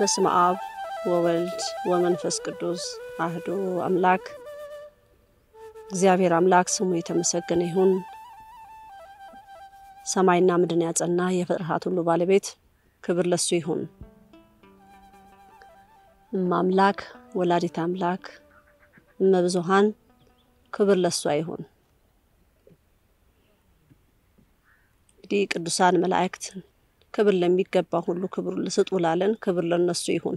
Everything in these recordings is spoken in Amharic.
በስመ አብ ወወልድ ወመንፈስ ቅዱስ አህዶ አምላክ እግዚአብሔር አምላክ ስሙ የተመሰገነ ይሁን። ሰማይና ምድን ያጸና የፍጥረታት ሁሉ ባለቤት ክብር ለሱ ይሁን። እማምላክ ወላዲት አምላክ እመብዙሃን ክብር ለሷ ይሁን። እንግዲህ ቅዱሳን መላእክት ክብር ለሚገባ ሁሉ ክብር ስጡ ላለን ክብር ለነሱ ይሁን።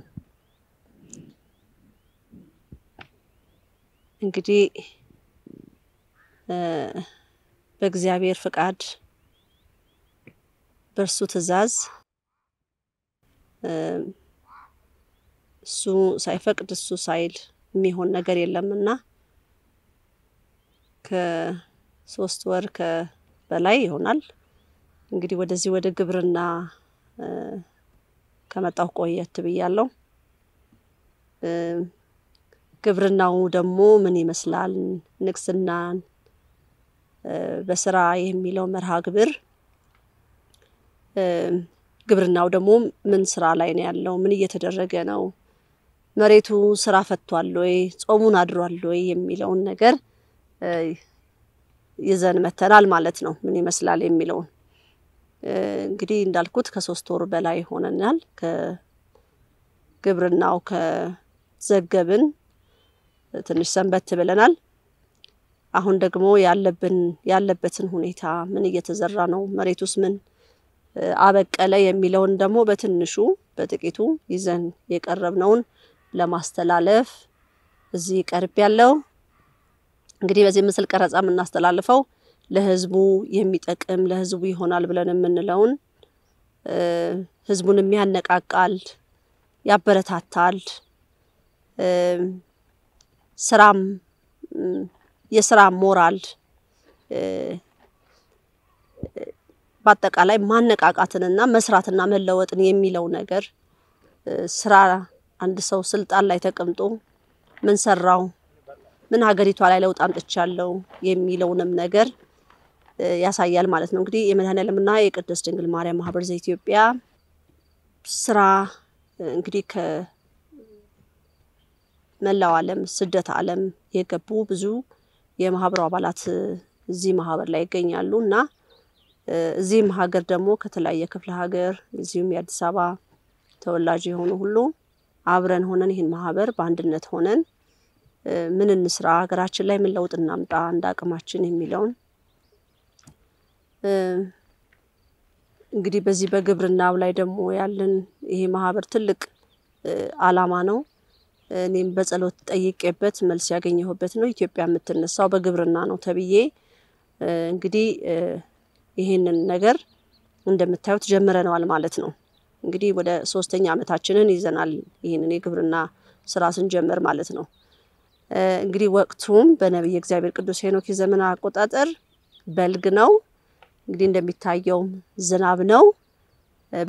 እንግዲህ በእግዚአብሔር ፍቃድ በእርሱ ትእዛዝ እሱ ሳይፈቅድ እሱ ሳይል የሚሆን ነገር የለምና ከሶስት ወር ከበላይ ይሆናል እንግዲህ ወደዚህ ወደ ግብርና ከመጣሁ ቆየት ብያለሁ። ግብርናው ደግሞ ምን ይመስላል፣ ንግስናን በስራ የሚለው መርሃ ግብር ግብርናው ደግሞ ምን ስራ ላይ ነው ያለው? ምን እየተደረገ ነው? መሬቱ ስራ ፈቷል ወይ? ጾሙን አድሯል ወይ? የሚለውን ነገር ይዘን መተናል ማለት ነው። ምን ይመስላል የሚለውን እንግዲህ እንዳልኩት ከሶስት ወር በላይ ሆነናል። ከግብርናው ከዘገብን ትንሽ ሰንበት ብለናል። አሁን ደግሞ ያለብን ያለበትን ሁኔታ ምን እየተዘራ ነው፣ መሬቱስ ምን አበቀለ የሚለውን ደግሞ በትንሹ በጥቂቱ ይዘን የቀረብነውን ለማስተላለፍ እዚህ ቀርብ ያለው እንግዲህ በዚህ ምስል ቀረጻ የምናስተላልፈው ለህዝቡ የሚጠቅም ለህዝቡ ይሆናል ብለን የምንለውን ህዝቡንም ያነቃቃል፣ ያበረታታል፣ ስራም የስራ ሞራል በአጠቃላይ ማነቃቃትንና መስራትና መለወጥን የሚለው ነገር ስራ አንድ ሰው ስልጣን ላይ ተቀምጦ ምን ሰራው፣ ምን ሀገሪቷ ላይ ለውጥ አምጥቻለሁ የሚለውንም ነገር ያሳያል ማለት ነው። እንግዲህ የመድኃኔዓለምና የቅድስት ድንግል ማርያም ማህበር ዘኢትዮጵያ ስራ እንግዲህ ከመላው ዓለም ስደት ዓለም የገቡ ብዙ የማህበሩ አባላት እዚህ ማህበር ላይ ይገኛሉ እና እዚህም ሀገር ደግሞ ከተለያየ ክፍለ ሀገር እዚሁም የአዲስ አበባ ተወላጅ የሆኑ ሁሉ አብረን ሆነን ይህን ማህበር በአንድነት ሆነን ምን እንስራ፣ ሀገራችን ላይ ምን ለውጥ እናምጣ እንደ አቅማችን የሚለውን እንግዲህ በዚህ በግብርናው ላይ ደግሞ ያለን ይሄ ማህበር ትልቅ አላማ ነው። እኔም በጸሎት ጠይቄበት መልስ ያገኘሁበት ነው። ኢትዮጵያ የምትነሳው በግብርና ነው ተብዬ እንግዲህ ይህንን ነገር እንደምታዩት ጀምረነዋል ማለት ነው። እንግዲህ ወደ ሶስተኛ ዓመታችንን ይዘናል ይህንን የግብርና ስራ ስንጀምር ማለት ነው። እንግዲህ ወቅቱም በነቢይ እግዚአብሔር ቅዱስ ሄኖክ የዘመን አቆጣጠር በልግ ነው። እንግዲህ እንደሚታየው ዝናብ ነው።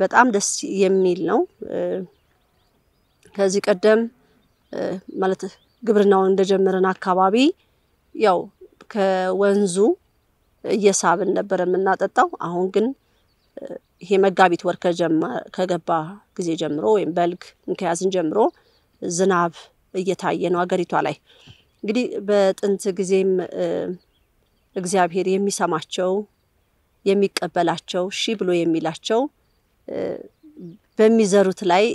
በጣም ደስ የሚል ነው። ከዚህ ቀደም ማለት ግብርናውን እንደጀመረን አካባቢ ያው ከወንዙ እየሳብን ነበር የምናጠጣው። አሁን ግን ይሄ መጋቢት ወር ከገባ ጊዜ ጀምሮ ወይም በልግ እንከያዝን ጀምሮ ዝናብ እየታየ ነው አገሪቷ ላይ። እንግዲህ በጥንት ጊዜም እግዚአብሔር የሚሰማቸው የሚቀበላቸው ሺ ብሎ የሚላቸው በሚዘሩት ላይ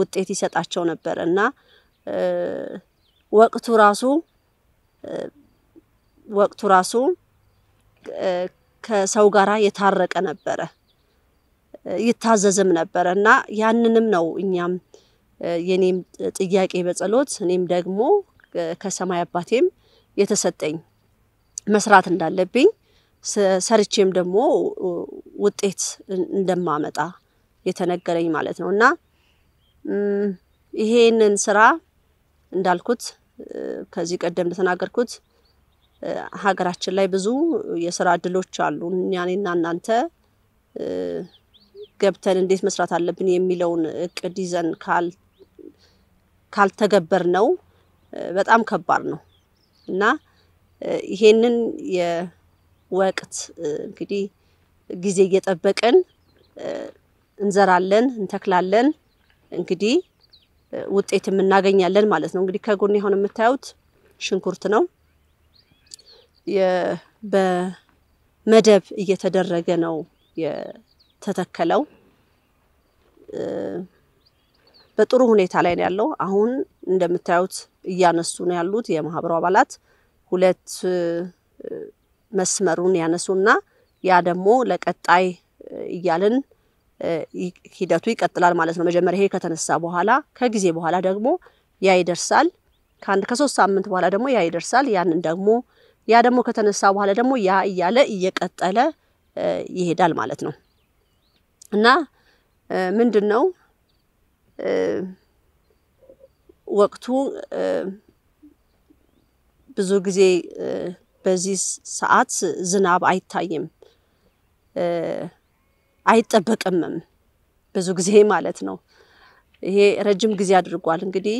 ውጤት ይሰጣቸው ነበር እና ወቅቱ ራሱ ወቅቱ ራሱ ከሰው ጋራ የታረቀ ነበረ፣ ይታዘዝም ነበረ እና ያንንም ነው እኛም የኔም ጥያቄ በጸሎት እኔም ደግሞ ከሰማይ አባቴም የተሰጠኝ መስራት እንዳለብኝ ሰርቼም ደግሞ ውጤት እንደማመጣ የተነገረኝ ማለት ነው እና ይሄንን ስራ እንዳልኩት ከዚህ ቀደም እንደተናገርኩት ሀገራችን ላይ ብዙ የስራ እድሎች አሉ። እኔና እናንተ ገብተን እንዴት መስራት አለብን የሚለውን እቅድ ይዘን ካልተገበር ነው በጣም ከባድ ነው እና ይሄንን ወቅት እንግዲህ ጊዜ እየጠበቅን እንዘራለን፣ እንተክላለን እንግዲህ ውጤትም እናገኛለን ማለት ነው። እንግዲህ ከጎን አሁን የምታዩት ሽንኩርት ነው። በመደብ እየተደረገ ነው የተተከለው። በጥሩ ሁኔታ ላይ ነው ያለው። አሁን እንደምታዩት እያነሱ ነው ያሉት የማህበሩ አባላት ሁለት መስመሩን ያነሱና ያ ደግሞ ለቀጣይ እያልን ሂደቱ ይቀጥላል ማለት ነው። መጀመሪያ ይሄ ከተነሳ በኋላ ከጊዜ በኋላ ደግሞ ያ ይደርሳል። ከአንድ ከሶስት ሳምንት በኋላ ደግሞ ያ ይደርሳል። ያንን ደግሞ ያ ደግሞ ከተነሳ በኋላ ደግሞ ያ እያለ እየቀጠለ ይሄዳል ማለት ነው እና ምንድን ነው ወቅቱ ብዙ ጊዜ በዚህ ሰዓት ዝናብ አይታይም፣ አይጠበቅምም ብዙ ጊዜ ማለት ነው። ይሄ ረጅም ጊዜ አድርጓል። እንግዲህ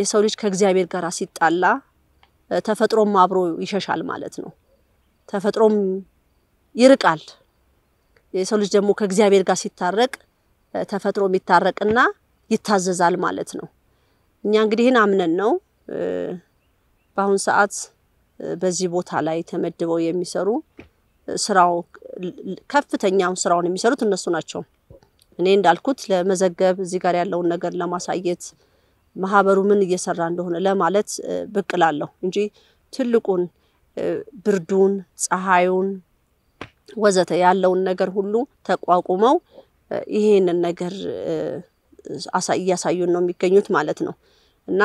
የሰው ልጅ ከእግዚአብሔር ጋር ሲጣላ ተፈጥሮም አብሮ ይሸሻል ማለት ነው። ተፈጥሮም ይርቃል። የሰው ልጅ ደግሞ ከእግዚአብሔር ጋር ሲታረቅ ተፈጥሮም ይታረቅና ይታዘዛል ማለት ነው። እኛ እንግዲህ ይህን አምነን ነው በአሁን ሰዓት በዚህ ቦታ ላይ ተመድበው የሚሰሩ ስራው ከፍተኛውን ስራውን የሚሰሩት እነሱ ናቸው። እኔ እንዳልኩት ለመዘገብ እዚህ ጋር ያለውን ነገር ለማሳየት ማህበሩ ምን እየሰራ እንደሆነ ለማለት ብቅ እላለሁ እንጂ ትልቁን ብርዱን፣ ፀሐዩን፣ ወዘተ ያለውን ነገር ሁሉ ተቋቁመው ይሄንን ነገር እያሳዩን ነው የሚገኙት ማለት ነው እና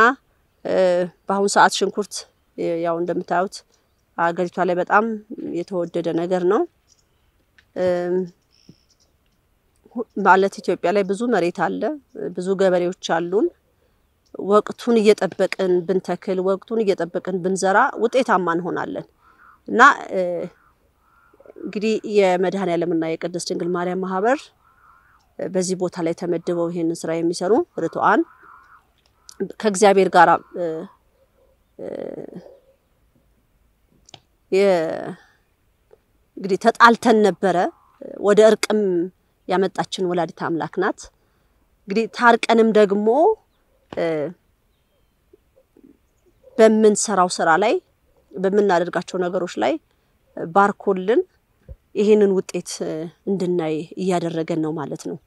በአሁኑ ሰዓት ሽንኩርት ያው እንደምታዩት አገሪቷ ላይ በጣም የተወደደ ነገር ነው። ማለት ኢትዮጵያ ላይ ብዙ መሬት አለ፣ ብዙ ገበሬዎች አሉን። ወቅቱን እየጠበቅን ብንተክል፣ ወቅቱን እየጠበቅን ብንዘራ ውጤታማ እንሆናለን እና እንግዲህ የመድኃኔዓለምና የቅድስት ድንግል ማርያም ማህበር በዚህ ቦታ ላይ ተመድበው ይሄንን ስራ የሚሰሩ ርቱዓን ከእግዚአብሔር ጋር እንግዲህ ተጣልተን ነበረ። ወደ እርቅም ያመጣችን ወላዲት አምላክ ናት። እንግዲህ ታርቀንም ደግሞ በምንሰራው ስራ ላይ በምናደርጋቸው ነገሮች ላይ ባርኮልን ይህንን ውጤት እንድናይ እያደረገን ነው ማለት ነው።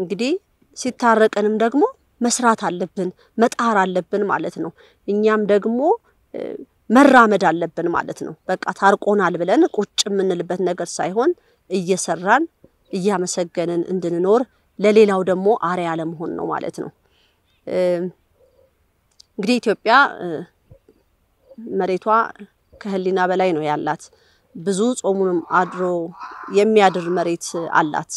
እንግዲህ ሲታረቀንም ደግሞ መስራት አለብን፣ መጣር አለብን ማለት ነው። እኛም ደግሞ መራመድ አለብን ማለት ነው። በቃ ታርቆናል ብለን ቁጭ የምንልበት ነገር ሳይሆን እየሰራን እያመሰገንን እንድንኖር ለሌላው ደግሞ አርያ ለመሆን ነው ማለት ነው። እንግዲህ ኢትዮጵያ መሬቷ ከህሊና በላይ ነው ያላት። ብዙ ጾሙንም አድሮ የሚያድር መሬት አላት።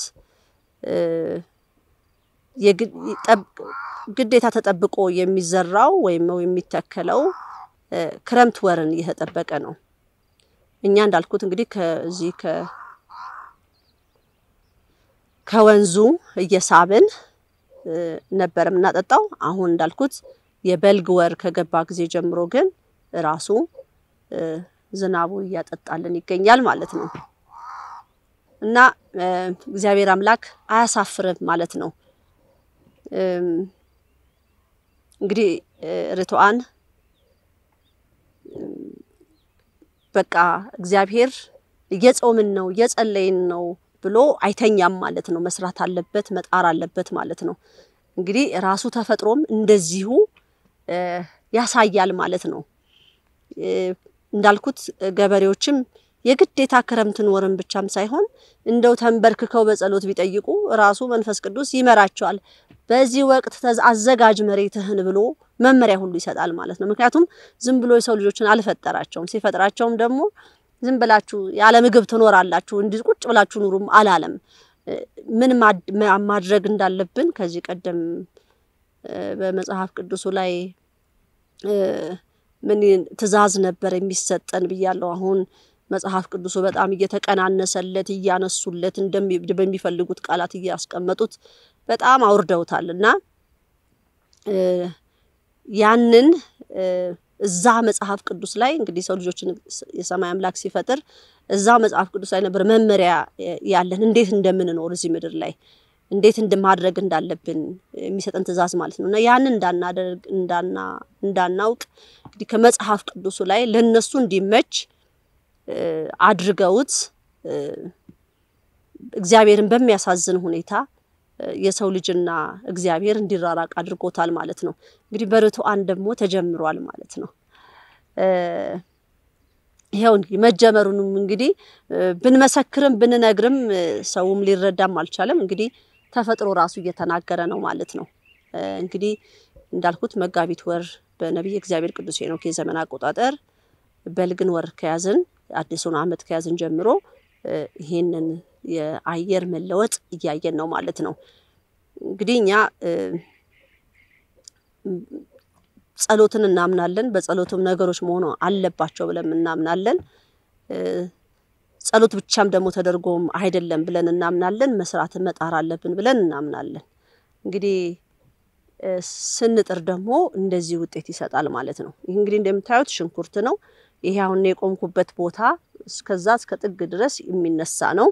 ግዴታ ተጠብቆ የሚዘራው ወይም የሚተከለው ክረምት ወርን እየተጠበቀ ነው። እኛ እንዳልኩት እንግዲህ ከዚህ ከወንዙ እየሳብን ነበር የምናጠጣው። አሁን እንዳልኩት የበልግ ወር ከገባ ጊዜ ጀምሮ ግን ራሱ ዝናቡ እያጠጣልን ይገኛል ማለት ነው እና እግዚአብሔር አምላክ አያሳፍርም ማለት ነው። እንግዲህ ርቱዓን በቃ እግዚአብሔር እየጾምን ነው እየጸለይን ነው ብሎ አይተኛም ማለት ነው። መስራት አለበት መጣር አለበት ማለት ነው። እንግዲህ ራሱ ተፈጥሮም እንደዚሁ ያሳያል ማለት ነው። እንዳልኩት ገበሬዎችም የግዴታ ክረምትን ወርን ብቻም ሳይሆን እንደው ተንበርክከው በጸሎት ቢጠይቁ ራሱ መንፈስ ቅዱስ ይመራቸዋል። በዚህ ወቅት አዘጋጅ መሬትህን ብሎ መመሪያ ሁሉ ይሰጣል ማለት ነው። ምክንያቱም ዝም ብሎ የሰው ልጆችን አልፈጠራቸውም። ሲፈጥራቸውም ደግሞ ዝም ብላችሁ ያለ ምግብ ትኖራላችሁ እንዲ ቁጭ ብላችሁ ኑሩም አላለም። ምን ማድረግ እንዳለብን ከዚህ ቀደም በመጽሐፍ ቅዱሱ ላይ ምን ትእዛዝ ነበር የሚሰጠን ብያለው። አሁን መጽሐፍ ቅዱሱ በጣም እየተቀናነሰለት እያነሱለት እንደሚ በሚፈልጉት ቃላት እያስቀመጡት በጣም አውርደውታል እና ያንን እዛ መጽሐፍ ቅዱስ ላይ እንግዲህ ሰው ልጆችን የሰማይ አምላክ ሲፈጥር እዛ መጽሐፍ ቅዱስ ላይ ነበር መመሪያ ያለን እንዴት እንደምንኖር እዚህ ምድር ላይ እንዴት እንደማድረግ እንዳለብን የሚሰጠን ትእዛዝ ማለት ነው እና ያንን እንዳናደርግ እንዳናውቅ እንግዲህ ከመጽሐፍ ቅዱሱ ላይ ለእነሱ እንዲመች አድርገውት እግዚአብሔርን በሚያሳዝን ሁኔታ የሰው ልጅና እግዚአብሔር እንዲራራቅ አድርጎታል ማለት ነው። እንግዲህ በርቱዓን ደግሞ ተጀምሯል ማለት ነው። እንግዲህ መጀመሩንም እንግዲህ ብንመሰክርም ብንነግርም ሰውም ሊረዳም አልቻለም። እንግዲህ ተፈጥሮ ራሱ እየተናገረ ነው ማለት ነው። እንግዲህ እንዳልኩት መጋቢት ወር በነቢይ እግዚአብሔር ቅዱስ ሄኖክ የዘመን አቆጣጠር በልግን ወር ከያዝን አዲሱን ዓመት ከያዝን ጀምሮ ይሄንን የአየር መለወጥ እያየን ነው ማለት ነው። እንግዲህ እኛ ጸሎትን እናምናለን። በጸሎትም ነገሮች መሆኑ አለባቸው ብለን እናምናለን። ጸሎት ብቻም ደግሞ ተደርጎም አይደለም ብለን እናምናለን። መስራት መጣር አለብን ብለን እናምናለን። እንግዲህ ስንጥር ደግሞ እንደዚህ ውጤት ይሰጣል ማለት ነው። ይህ እንግዲህ እንደምታዩት ሽንኩርት ነው። ይሄ አሁን የቆምኩበት ቦታ እስከዛ እስከ ጥግ ድረስ የሚነሳ ነው።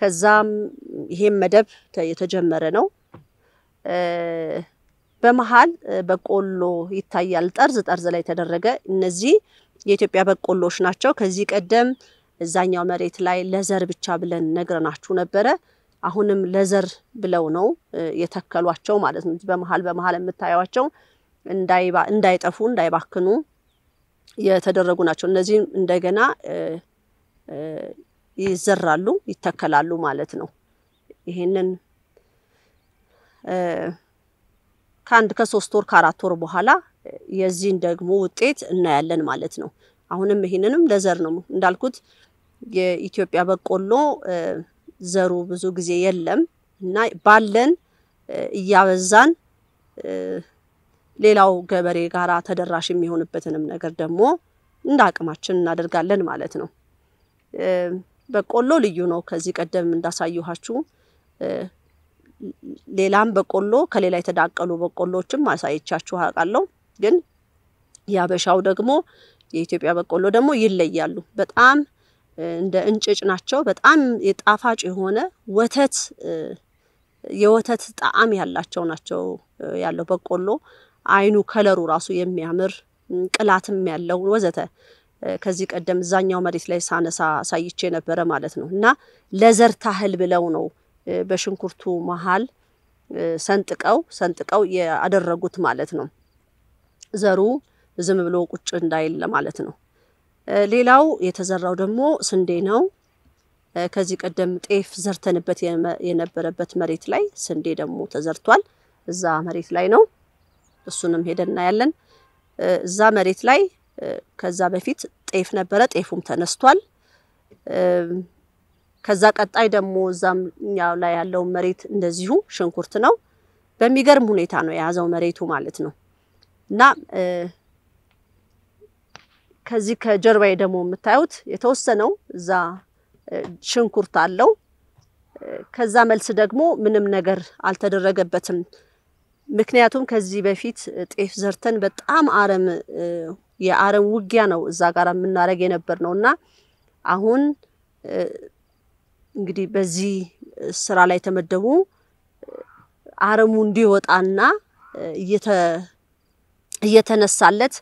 ከዛም ይሄም መደብ የተጀመረ ነው። በመሀል በቆሎ ይታያል። ጠርዝ ጠርዝ ላይ የተደረገ እነዚህ የኢትዮጵያ በቆሎዎች ናቸው። ከዚህ ቀደም እዛኛው መሬት ላይ ለዘር ብቻ ብለን ነግረናችሁ ነበረ። አሁንም ለዘር ብለው ነው የተከሏቸው ማለት ነው። በመሀል በመሀል የምታዩዋቸው እንዳይጠፉ እንዳይባክኑ የተደረጉ ናቸው። እነዚህም እንደገና ይዘራሉ፣ ይተከላሉ ማለት ነው። ይህንን ከአንድ ከሶስት ወር ከአራት ወር በኋላ የዚህን ደግሞ ውጤት እናያለን ማለት ነው። አሁንም ይሄንንም ለዘር ነው እንዳልኩት የኢትዮጵያ በቆሎ ዘሩ ብዙ ጊዜ የለም እና ባለን እያበዛን ሌላው ገበሬ ጋራ ተደራሽ የሚሆንበትንም ነገር ደግሞ እንደ አቅማችን እናደርጋለን ማለት ነው። በቆሎ ልዩ ነው። ከዚህ ቀደም እንዳሳየኋችሁ ሌላም በቆሎ ከሌላ የተዳቀሉ በቆሎችም አሳይቻችሁ አውቃለሁ። ግን የአበሻው ደግሞ የኢትዮጵያ በቆሎ ደግሞ ይለያሉ። በጣም እንደ እንጭጭ ናቸው። በጣም የጣፋጭ የሆነ ወተት የወተት ጣዕም ያላቸው ናቸው ያለው በቆሎ አይኑ ከለሩ ራሱ የሚያምር ቅላትም ያለው ወዘተ ከዚህ ቀደም እዛኛው መሬት ላይ ሳነሳ አሳይቼ ነበረ ማለት ነው። እና ለዘር ታህል ብለው ነው በሽንኩርቱ መሀል ሰንጥቀው ሰንጥቀው ያደረጉት ማለት ነው። ዘሩ ዝም ብሎ ቁጭ እንዳይል ማለት ነው። ሌላው የተዘራው ደግሞ ስንዴ ነው። ከዚህ ቀደም ጤፍ ዘርተንበት የነበረበት መሬት ላይ ስንዴ ደግሞ ተዘርቷል። እዛ መሬት ላይ ነው። እሱንም ሄደን እናያለን። እዛ መሬት ላይ ከዛ በፊት ጤፍ ነበረ፣ ጤፉም ተነስቷል። ከዛ ቀጣይ ደግሞ እዛም ያው ላይ ያለው መሬት እንደዚሁ ሽንኩርት ነው። በሚገርም ሁኔታ ነው የያዘው መሬቱ ማለት ነው። እና ከዚህ ከጀርባዬ ደግሞ የምታዩት የተወሰነው እዛ ሽንኩርት አለው። ከዛ መልስ ደግሞ ምንም ነገር አልተደረገበትም። ምክንያቱም ከዚህ በፊት ጤፍ ዘርተን በጣም አረም የአረብ ውጊያ ነው እዛ ጋር የምናደርግ የነበር ነው እና አሁን እንግዲህ በዚህ ስራ ላይ የተመደቡ አረሙ እንዲወጣና እየተነሳለት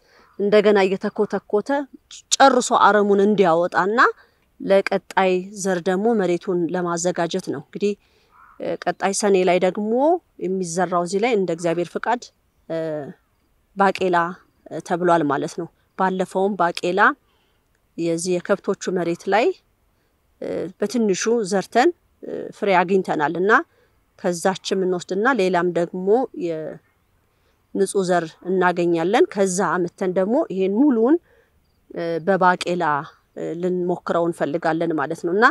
እንደገና እየተኮተኮተ ጨርሶ አረሙን እንዲያወጣና ለቀጣይ ዘር ደግሞ መሬቱን ለማዘጋጀት ነው። እንግዲህ ቀጣይ ሰኔ ላይ ደግሞ የሚዘራው እዚህ ላይ እንደ እግዚአብሔር ፍቃድ ባቄላ ተብሏል ማለት ነው። ባለፈውም ባቄላ የዚህ የከብቶቹ መሬት ላይ በትንሹ ዘርተን ፍሬ አግኝተናል እና ከዛች እንወስድና ሌላም ደግሞ የንጹህ ዘር እናገኛለን። ከዛ አምተን ደግሞ ይሄን ሙሉውን በባቄላ ልንሞክረው እንፈልጋለን ማለት ነው እና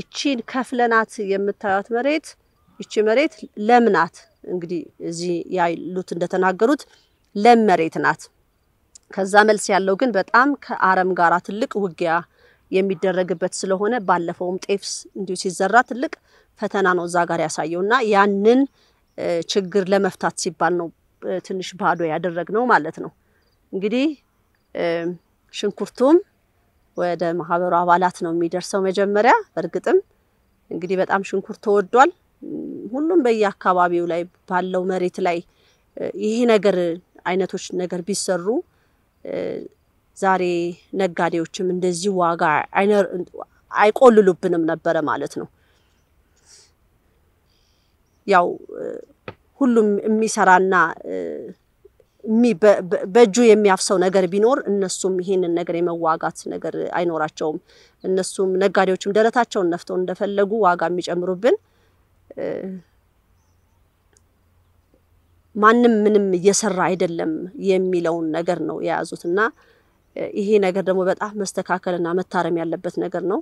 ይቺን ከፍለናት የምታዩት መሬት ይቺ መሬት ለም ናት። እንግዲህ እዚህ ያሉት እንደተናገሩት ለም መሬት ናት። ከዛ መልስ ያለው ግን በጣም ከአረም ጋር ትልቅ ውጊያ የሚደረግበት ስለሆነ ባለፈውም ጤፍስ እንዲሁ ሲዘራ ትልቅ ፈተና ነው እዛ ጋር ያሳየው እና ያንን ችግር ለመፍታት ሲባል ነው ትንሽ ባዶ ያደረግነው ማለት ነው። እንግዲህ ሽንኩርቱም ወደ ማህበሩ አባላት ነው የሚደርሰው መጀመሪያ። በእርግጥም እንግዲህ በጣም ሽንኩርት ተወዷል። ሁሉም በየአካባቢው ላይ ባለው መሬት ላይ ይሄ ነገር አይነቶች ነገር ቢሰሩ ዛሬ ነጋዴዎችም እንደዚህ ዋጋ አይቆልሉብንም ነበረ ማለት ነው። ያው ሁሉም የሚሰራና በእጁ የሚያፍሰው ነገር ቢኖር እነሱም ይሄንን ነገር የመዋጋት ነገር አይኖራቸውም። እነሱም ነጋዴዎችም ደረታቸውን ነፍተው እንደፈለጉ ዋጋ የሚጨምሩብን ማንም ምንም እየሰራ አይደለም የሚለውን ነገር ነው የያዙት እና ይሄ ነገር ደግሞ በጣም መስተካከልና መታረም ያለበት ነገር ነው።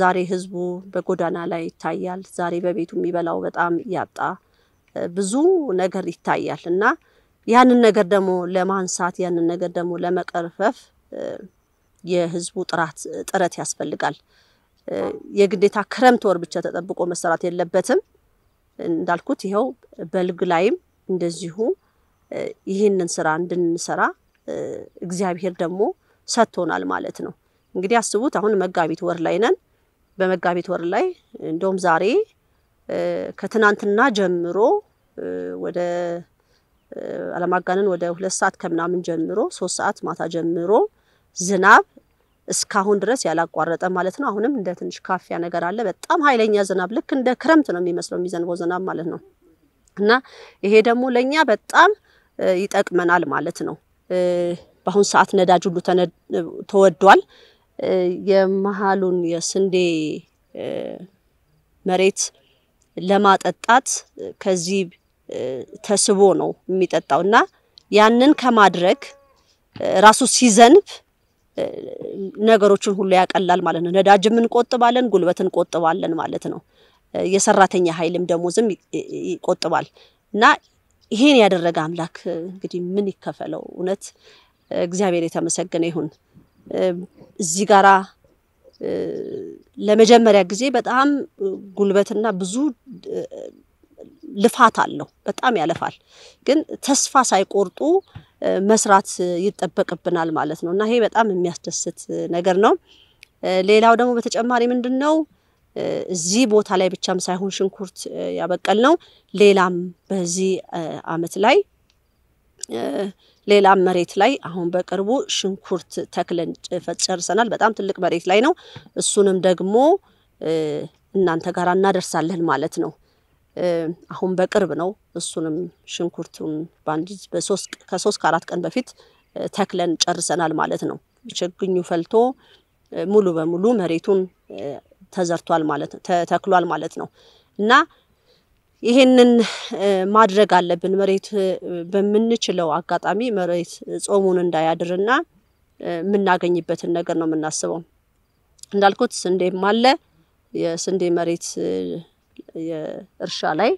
ዛሬ ህዝቡ በጎዳና ላይ ይታያል። ዛሬ በቤቱ የሚበላው በጣም ያጣ ብዙ ነገር ይታያል እና ያንን ነገር ደግሞ ለማንሳት ያንን ነገር ደግሞ ለመቀርፈፍ የህዝቡ ጥራት ጥረት ያስፈልጋል። የግዴታ ክረምት ወር ብቻ ተጠብቆ መሰራት የለበትም። እንዳልኩት ይኸው በልግ ላይም እንደዚሁ ይህንን ስራ እንድንሰራ እግዚአብሔር ደግሞ ሰጥቶናል ማለት ነው። እንግዲህ አስቡት አሁን መጋቢት ወር ላይ ነን። በመጋቢት ወር ላይ እንደውም ዛሬ ከትናንትና ጀምሮ ወደ አለማጋነን ወደ ሁለት ሰዓት ከምናምን ጀምሮ ሶስት ሰዓት ማታ ጀምሮ ዝናብ እስካሁን ድረስ ያላቋረጠ ማለት ነው። አሁንም እንደ ትንሽ ካፊያ ነገር አለ። በጣም ኃይለኛ ዝናብ ልክ እንደ ክረምት ነው የሚመስለው የሚዘንበው ዝናብ ማለት ነው። እና ይሄ ደግሞ ለእኛ በጣም ይጠቅመናል ማለት ነው። በአሁን ሰዓት ነዳጅ ሁሉ ተወዷል። የመሀሉን የስንዴ መሬት ለማጠጣት ከዚህ ተስቦ ነው የሚጠጣው እና ያንን ከማድረግ ራሱ ሲዘንብ ነገሮችን ሁሉ ያቀላል ማለት ነው። ነዳጅም እንቆጥባለን፣ ጉልበት እንቆጥባለን ማለት ነው። የሰራተኛ ኃይልም ደሞዝም ይቆጥባል እና ይሄን ያደረገ አምላክ እንግዲህ ምን ይከፈለው? እውነት እግዚአብሔር የተመሰገነ ይሁን። እዚህ ጋራ ለመጀመሪያ ጊዜ በጣም ጉልበትና ብዙ ልፋት አለው። በጣም ያለፋል። ግን ተስፋ ሳይቆርጡ መስራት ይጠበቅብናል ማለት ነው እና ይሄ በጣም የሚያስደስት ነገር ነው። ሌላው ደግሞ በተጨማሪ ምንድን ነው እዚህ ቦታ ላይ ብቻም ሳይሆን ሽንኩርት ያበቀል ነው። ሌላም በዚህ አመት ላይ ሌላም መሬት ላይ አሁን በቅርቡ ሽንኩርት ተክለን ጨርሰናል። በጣም ትልቅ መሬት ላይ ነው። እሱንም ደግሞ እናንተ ጋር እናደርሳለን ማለት ነው። አሁን በቅርብ ነው። እሱንም ሽንኩርቱን በአንድ ከሶስት ከአራት ቀን በፊት ተክለን ጨርሰናል ማለት ነው። ችግኙ ፈልቶ ሙሉ በሙሉ መሬቱን ተዘርቷል ማለት ነው፣ ተተክሏል ማለት ነው እና ይሄንን ማድረግ አለብን። መሬት በምንችለው አጋጣሚ መሬት ጾሙን እንዳያድርና የምናገኝበትን ነገር ነው የምናስበው። እንዳልኩት ስንዴም አለ። የስንዴ መሬት እርሻ ላይ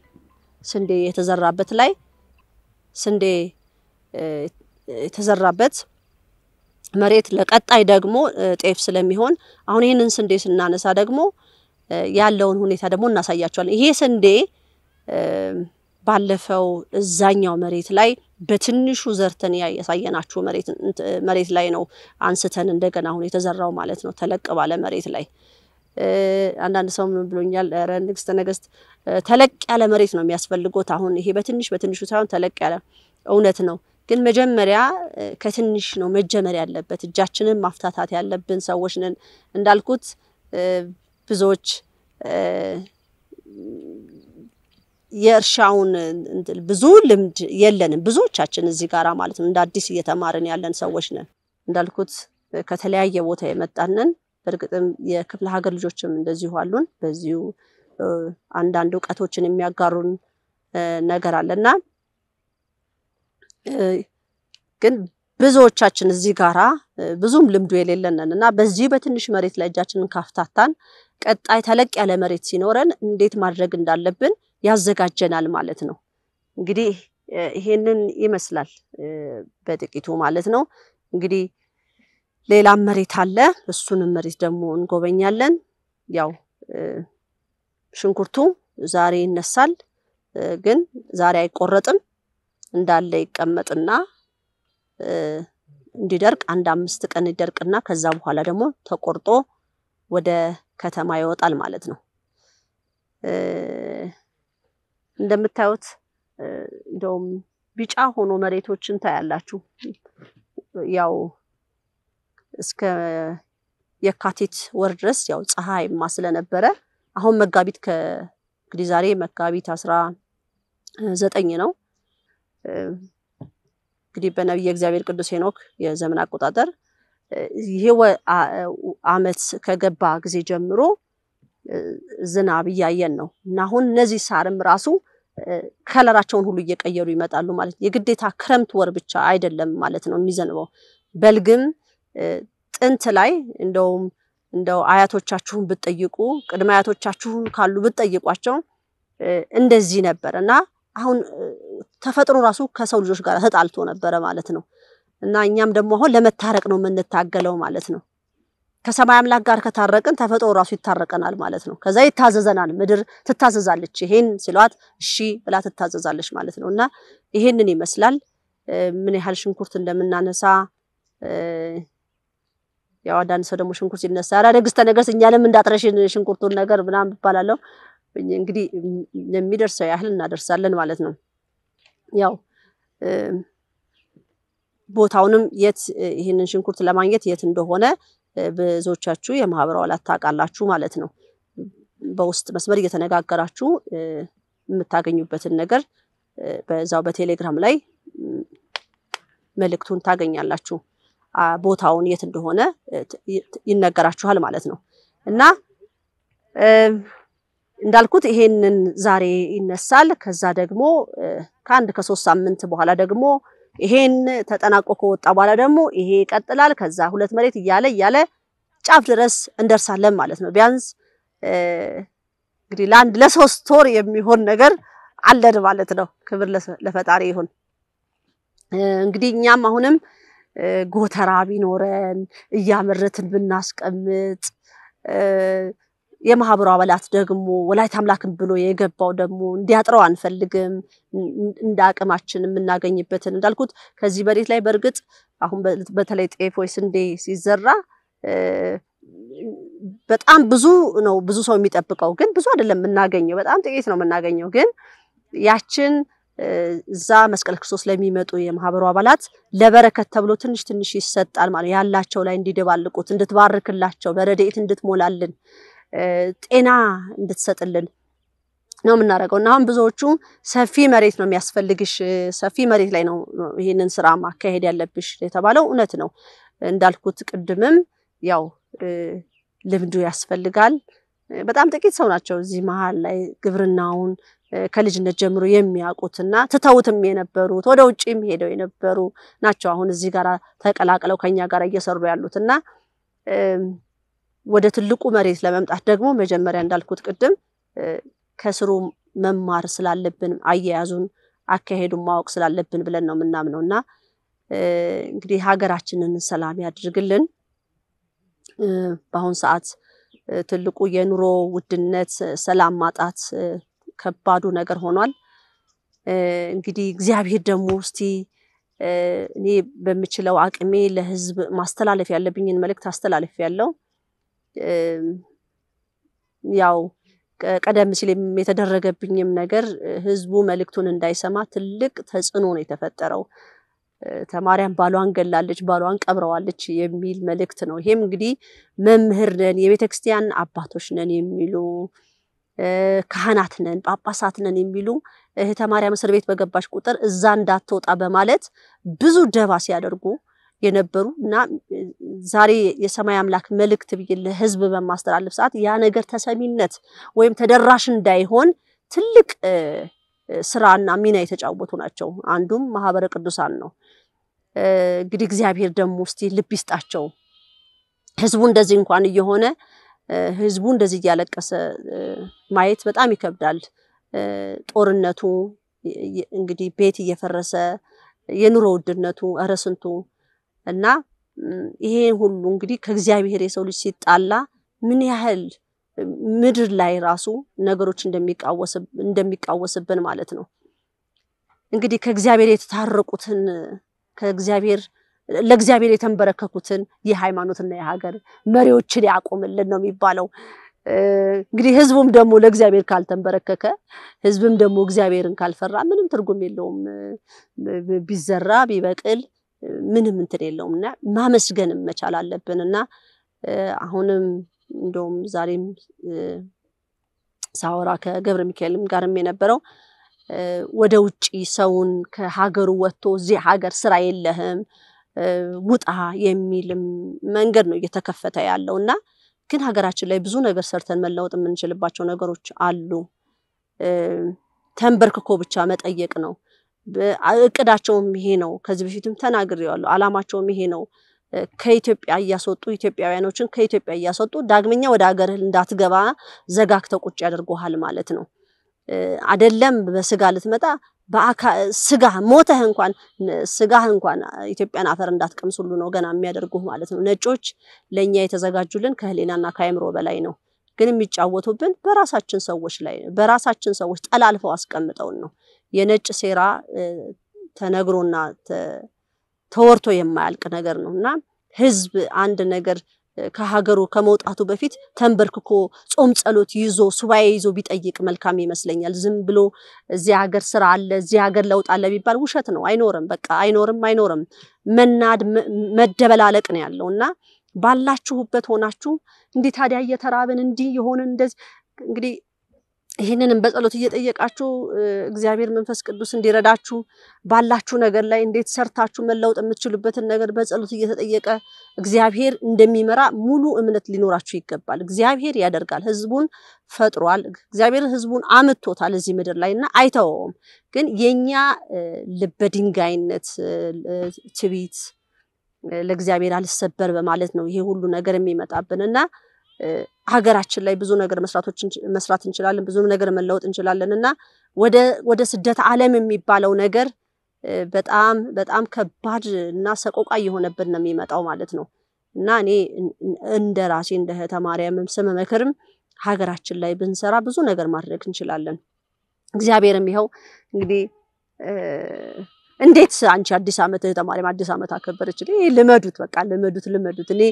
ስንዴ የተዘራበት ላይ ስንዴ የተዘራበት መሬት ለቀጣይ ደግሞ ጤፍ ስለሚሆን አሁን ይህንን ስንዴ ስናነሳ ደግሞ ያለውን ሁኔታ ደግሞ እናሳያቸዋለን። ይሄ ስንዴ ባለፈው እዛኛው መሬት ላይ በትንሹ ዘርተን ያሳየናችሁ መሬት ላይ ነው አንስተን እንደገና አሁን የተዘራው ማለት ነው። ተለቅ ባለ መሬት ላይ አንዳንድ ሰው ምን ብሎኛል፣ ኧረ ንግስተ ነገስት ተለቅ ያለ መሬት ነው የሚያስፈልጎት። አሁን ይሄ በትንሽ በትንሹ ሳይሆን ተለቅ ያለ እውነት ነው። ግን መጀመሪያ ከትንሽ ነው መጀመር ያለበት። እጃችንን ማፍታታት ያለብን ሰዎች ነን። እንዳልኩት ብዙዎች የእርሻውን ብዙ ልምድ የለንም። ብዙዎቻችን እዚህ ጋራ ማለት ነው እንደ አዲስ እየተማርን ያለን ሰዎች ነን። እንዳልኩት ከተለያየ ቦታ የመጣንን በእርግጥም የክፍለ ሀገር ልጆችም እንደዚሁ አሉን። በዚሁ አንዳንድ እውቀቶችን የሚያጋሩን ነገር አለና ግን ብዙዎቻችን እዚህ ጋራ ብዙም ልምዱ የሌለንን እና በዚህ በትንሽ መሬት ላይ እጃችንን ካፍታታን ቀጣይ ተለቅ ያለ መሬት ሲኖረን እንዴት ማድረግ እንዳለብን ያዘጋጀናል ማለት ነው። እንግዲህ ይሄንን ይመስላል በጥቂቱ ማለት ነው። እንግዲህ ሌላም መሬት አለ። እሱንም መሬት ደግሞ እንጎበኛለን። ያው ሽንኩርቱ ዛሬ ይነሳል፣ ግን ዛሬ አይቆረጥም። እንዳለ ይቀመጥና እንዲደርቅ አንድ አምስት ቀን ይደርቅና ከዛ በኋላ ደግሞ ተቆርጦ ወደ ከተማ ይወጣል ማለት ነው። እንደምታዩት እንደውም ቢጫ ሆኖ መሬቶችን ታያላችሁ። ያው እስከ የካቲት ወር ድረስ ያው ፀሐይማ ስለነበረ አሁን መጋቢት ከእንግዲህ ዛሬ መጋቢት አስራ ዘጠኝ ነው። እንግዲህ በነቢየ እግዚአብሔር ቅዱስ ሄኖክ የዘመን አቆጣጠር ይሄ አመት ከገባ ጊዜ ጀምሮ ዝናብ እያየን ነው እና አሁን እነዚህ ሳርም ራሱ ከለራቸውን ሁሉ እየቀየሩ ይመጣሉ ማለት ነው። የግዴታ ክረምት ወር ብቻ አይደለም ማለት ነው የሚዘንበው። በልግም ጥንት ላይ እንደውም እንደው አያቶቻችሁን ብትጠይቁ ቅድመ አያቶቻችሁን ካሉ ብትጠይቋቸው እንደዚህ ነበር እና አሁን ተፈጥሮ ራሱ ከሰው ልጆች ጋር ተጣልቶ ነበረ ማለት ነው። እና እኛም ደግሞ አሁን ለመታረቅ ነው የምንታገለው ማለት ነው። ከሰማይ አምላክ ጋር ከታረቅን ተፈጥሮ ራሱ ይታረቀናል ማለት ነው። ከዛ ይታዘዘናል። ምድር ትታዘዛለች። ይሄን ሲሏት እሺ ብላ ትታዘዛለች ማለት ነው። እና ይሄንን ይመስላል ምን ያህል ሽንኩርት እንደምናነሳ ያው አንዳንድ ሰው ደግሞ ሽንኩርት ሲነሳ ኧረ ነገር ነገስት እንዳጥረሽን ሽንኩርቱን ነገር ምናምን ይባላለው። እንግዲህ የሚደርሰው ያህል እናደርሳለን ማለት ነው። ያው ቦታውንም የት ይህንን ሽንኩርት ለማግኘት የት እንደሆነ ብዙዎቻችሁ የማህበረ ዋላት ታውቃላችሁ ማለት ነው። በውስጥ መስመር እየተነጋገራችሁ የምታገኙበትን ነገር በዛው በቴሌግራም ላይ መልእክቱን ታገኛላችሁ። ቦታውን የት እንደሆነ ይነገራችኋል ማለት ነው እና እንዳልኩት ይሄንን ዛሬ ይነሳል። ከዛ ደግሞ ከአንድ ከሶስት ሳምንት በኋላ ደግሞ ይሄን ተጠናቆ ከወጣ በኋላ ደግሞ ይሄ ይቀጥላል። ከዛ ሁለት መሬት እያለ እያለ ጫፍ ድረስ እንደርሳለን ማለት ነው። ቢያንስ እንግዲህ ለአንድ ለሶስት ወር የሚሆን ነገር አለን ማለት ነው። ክብር ለፈጣሪ ይሁን። እንግዲህ እኛም አሁንም ጎተራ ቢኖረን እያመረትን ብናስቀምጥ የማህበሩ አባላት ደግሞ ወላይታ አምላክን ብሎ የገባው ደግሞ እንዲያጥረው አንፈልግም። እንደ አቅማችን የምናገኝበትን እንዳልኩት ከዚህ መሬት ላይ በእርግጥ አሁን በተለይ ጤፍ ወይ ስንዴ ሲዘራ በጣም ብዙ ነው ብዙ ሰው የሚጠብቀው፣ ግን ብዙ አይደለም የምናገኘው፣ በጣም ጥቂት ነው የምናገኘው። ግን ያችን እዛ መስቀል ክርስቶስ ለሚመጡ የማህበሩ አባላት ለበረከት ተብሎ ትንሽ ትንሽ ይሰጣል ማለት ያላቸው ላይ እንዲደባልቁት እንድትባርክላቸው በረድኤት እንድትሞላልን ጤና እንድትሰጥልን ነው የምናደርገው እና አሁን ብዙዎቹ ሰፊ መሬት ነው የሚያስፈልግሽ፣ ሰፊ መሬት ላይ ነው ይህንን ስራ ማካሄድ ያለብሽ የተባለው እውነት ነው። እንዳልኩት ቅድምም ያው ልምዱ ያስፈልጋል። በጣም ጥቂት ሰው ናቸው እዚህ መሀል ላይ ግብርናውን ከልጅነት ጀምሮ የሚያውቁትና ትተውትም የነበሩት ወደ ውጭም ሄደው የነበሩ ናቸው። አሁን እዚህ ጋር ተቀላቅለው ከኛ ጋር እየሰሩ ያሉት እና ወደ ትልቁ መሬት ለመምጣት ደግሞ መጀመሪያ እንዳልኩት ቅድም ከስሩ መማር ስላለብን አያያዙን አካሄዱን ማወቅ ስላለብን ብለን ነው የምናምነው እና እንግዲህ ሀገራችንን ሰላም ያድርግልን። በአሁን ሰዓት ትልቁ የኑሮ ውድነት፣ ሰላም ማጣት ከባዱ ነገር ሆኗል። እንግዲህ እግዚአብሔር ደግሞ እስቲ እኔ በምችለው አቅሜ ለህዝብ ማስተላለፍ ያለብኝን መልእክት አስተላለፍ ያለው ያው ቀደም ሲል የተደረገብኝም ነገር ህዝቡ መልእክቱን እንዳይሰማ ትልቅ ተጽዕኖ ነው የተፈጠረው። ተማሪያም ባሏን ገላለች፣ ባሏን ቀብረዋለች የሚል መልእክት ነው። ይሄም እንግዲህ መምህር ነን፣ የቤተ ክርስቲያን አባቶች ነን የሚሉ ካህናት ነን፣ ጳጳሳት ነን የሚሉ እህተ ማርያም እስር ቤት በገባች ቁጥር እዛ እንዳትወጣ በማለት ብዙ ደባ ሲያደርጉ የነበሩ እና ዛሬ የሰማይ አምላክ መልእክት ብዬ ለህዝብ በማስተላለፍ ሰዓት ያ ነገር ተሰሚነት ወይም ተደራሽ እንዳይሆን ትልቅ ስራና ሚና የተጫወቱ ናቸው። አንዱም ማህበረ ቅዱሳን ነው። እንግዲህ እግዚአብሔር ደግሞ እስቲ ልብ ይስጣቸው። ህዝቡ እንደዚህ እንኳን እየሆነ ህዝቡ እንደዚህ እያለቀሰ ማየት በጣም ይከብዳል። ጦርነቱ እንግዲህ ቤት እየፈረሰ የኑሮ ውድነቱ እረ ስንቱ እና ይሄ ሁሉ እንግዲህ ከእግዚአብሔር የሰው ልጅ ሲጣላ ምን ያህል ምድር ላይ ራሱ ነገሮች እንደሚቃወስብን ማለት ነው። እንግዲህ ከእግዚአብሔር የተታረቁትን ከእግዚአብሔር ለእግዚአብሔር የተንበረከኩትን የሃይማኖትና የሀገር መሪዎችን ያቆምልን ነው የሚባለው። እንግዲህ ህዝቡም ደግሞ ለእግዚአብሔር ካልተንበረከከ ህዝብም ደግሞ እግዚአብሔርን ካልፈራ ምንም ትርጉም የለውም። ቢዘራ ቢበቅል ምንም እንትን የለውም እና ማመስገንም መቻል አለብን እና አሁንም እንደውም ዛሬም ሳወራ ከገብረ ሚካኤልም ጋርም የነበረው ወደ ውጭ ሰውን ከሀገሩ ወጥቶ እዚህ ሀገር ስራ የለህም ውጣ የሚልም መንገድ ነው እየተከፈተ ያለው እና ግን ሀገራችን ላይ ብዙ ነገር ሰርተን መለወጥ የምንችልባቸው ነገሮች አሉ። ተንበርክኮ ብቻ መጠየቅ ነው። እቅዳቸውም ይሄ ነው። ከዚህ በፊትም ተናግሬዋለሁ። አላማቸውም ይሄ ነው። ከኢትዮጵያ እያስወጡ ኢትዮጵያውያኖችን ከኢትዮጵያ እያስወጡ ዳግመኛ ወደ ሀገርህ እንዳትገባ ዘጋግተው ቁጭ ያደርጉሃል ማለት ነው። አደለም በስጋ ልትመጣ ስጋ ሞተህ እንኳን ስጋህ እንኳን ኢትዮጵያን አፈር እንዳትቀምስ ሁሉ ነው ገና የሚያደርጉህ ማለት ነው። ነጮች ለእኛ የተዘጋጁልን ከህሊናና ከአይምሮ በላይ ነው። ግን የሚጫወቱብን በራሳችን ሰዎች ላይ በራሳችን ሰዎች ጠላልፈው አስቀምጠውን ነው። የነጭ ሴራ ተነግሮና ተወርቶ የማያልቅ ነገር ነው እና ህዝብ አንድ ነገር ከሀገሩ ከመውጣቱ በፊት ተንበርክኮ ጾም ጸሎት ይዞ ሱባኤ ይዞ ቢጠይቅ መልካም ይመስለኛል። ዝም ብሎ እዚህ ሀገር ስራ አለ፣ እዚህ ሀገር ለውጥ አለ ቢባል ውሸት ነው። አይኖርም፣ በቃ አይኖርም፣ አይኖርም። መናድ መደበላለቅ ነው ያለው እና ባላችሁበት ሆናችሁ እንዲህ ታዲያ እየተራብን እንዲህ የሆንን እንደዚህ እንግዲህ ይህንንም በጸሎት እየጠየቃችሁ እግዚአብሔር መንፈስ ቅዱስ እንዲረዳችሁ ባላችሁ ነገር ላይ እንዴት ሰርታችሁ መለወጥ የምትችሉበትን ነገር በጸሎት እየተጠየቀ እግዚአብሔር እንደሚመራ ሙሉ እምነት ሊኖራችሁ ይገባል። እግዚአብሔር ያደርጋል። ህዝቡን ፈጥሯል። እግዚአብሔር ህዝቡን አምጥቶታል እዚህ ምድር ላይ እና አይተወውም። ግን የኛ ልበድንጋይነት ትቢት ለእግዚአብሔር አልሰበር በማለት ነው ይሄ ሁሉ ነገር የሚመጣብን እና ሀገራችን ላይ ብዙ ነገር መስራት እንችላለን፣ ብዙ ነገር መለወጥ እንችላለን እና ወደ ስደት ዓለም የሚባለው ነገር በጣም በጣም ከባድ እና ሰቆቃ እየሆነብን ነው የሚመጣው ማለት ነው። እና እኔ እንደ ራሴ እንደ እህተ ማርያምም ስም መክርም ሀገራችን ላይ ብንሰራ ብዙ ነገር ማድረግ እንችላለን። እግዚአብሔርም ይኸው እንግዲህ እንዴት አንቺ አዲስ ዓመት እህተ ማርያም አዲስ ዓመት አከበረች? ይሄ ልመዱት፣ በቃ ልመዱት፣ ልመዱት። እኔ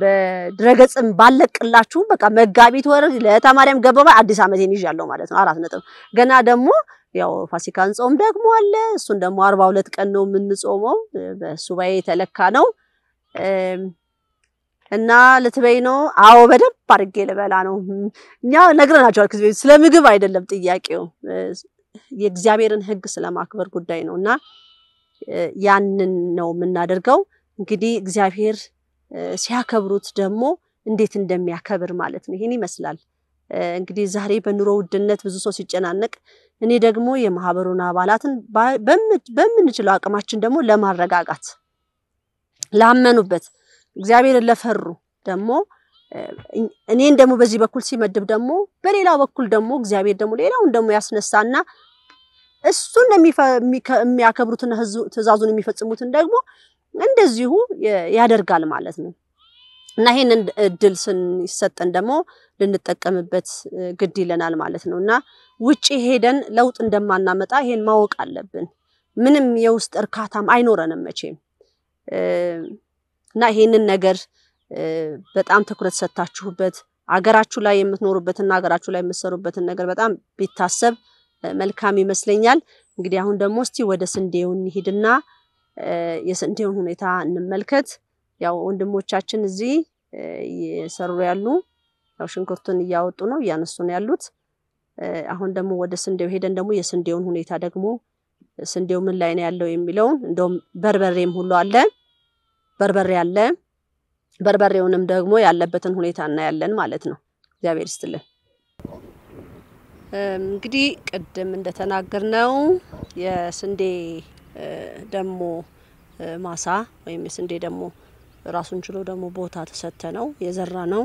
በድረገጽም ባለቅላችሁም በቃ መጋቢት ወር ለእህተ ማርያም ገበባ አዲስ ዓመቴን ይዣለሁ ማለት ነው። አራት ነጥብ። ገና ደግሞ ያው ፋሲካን ጾም ደግሞ አለ። እሱን ደግሞ አርባ ሁለት ቀን ነው የምንጾመው። በሱባኤ የተለካ ነው እና ልትበይ ነው? አዎ በደንብ አድርጌ ልበላ ነው። እኛ ነግረናቸዋል። ስለምግብ አይደለም ጥያቄው የእግዚአብሔርን ሕግ ስለማክበር ጉዳይ ነው እና ያንን ነው የምናደርገው። እንግዲህ እግዚአብሔር ሲያከብሩት ደግሞ እንዴት እንደሚያከብር ማለት ነው። ይህን ይመስላል እንግዲህ ዛሬ በኑሮ ውድነት ብዙ ሰው ሲጨናነቅ፣ እኔ ደግሞ የማህበሩን አባላትን በምንችለው አቅማችን ደግሞ ለማረጋጋት ላመኑበት እግዚአብሔር ለፈሩ ደግሞ እኔን ደግሞ በዚህ በኩል ሲመድብ ደግሞ በሌላው በኩል ደግሞ እግዚአብሔር ደግሞ ሌላውን ደግሞ ያስነሳና እሱን የሚያከብሩትና ትእዛዙን የሚፈጽሙትን ደግሞ እንደዚሁ ያደርጋል ማለት ነው። እና ይሄንን እድል ስንሰጠን ደግሞ ልንጠቀምበት ግድ ይለናል ማለት ነው። እና ውጪ ሄደን ለውጥ እንደማናመጣ ይሄን ማወቅ አለብን። ምንም የውስጥ እርካታም አይኖረንም መቼም። እና ይሄንን ነገር በጣም ትኩረት ሰጥታችሁበት አገራችሁ ላይ የምትኖሩበትና አገራችሁ ላይ የምትሰሩበትን ነገር በጣም ቢታሰብ መልካም ይመስለኛል። እንግዲህ አሁን ደግሞ እስቲ ወደ ስንዴው እንሂድና የስንዴውን ሁኔታ እንመልከት። ያው ወንድሞቻችን እዚህ እየሰሩ ያሉ ያው ሽንኩርቱን እያወጡ ነው እያነሱ ነው ያሉት። አሁን ደግሞ ወደ ስንዴው ሄደን ደግሞ የስንዴውን ሁኔታ ደግሞ ስንዴው ምን ላይ ነው ያለው የሚለውን እንደውም በርበሬም ሁሉ አለ፣ በርበሬ አለ። በርበሬውንም ደግሞ ያለበትን ሁኔታ እናያለን ማለት ነው። እግዚአብሔር ይስጥልን። እንግዲህ ቅድም እንደተናገርነው የስንዴ ደሞ ማሳ ወይም የስንዴ ደሞ ራሱን ችሎ ደግሞ ቦታ ተሰጥተ ነው የዘራ ነው።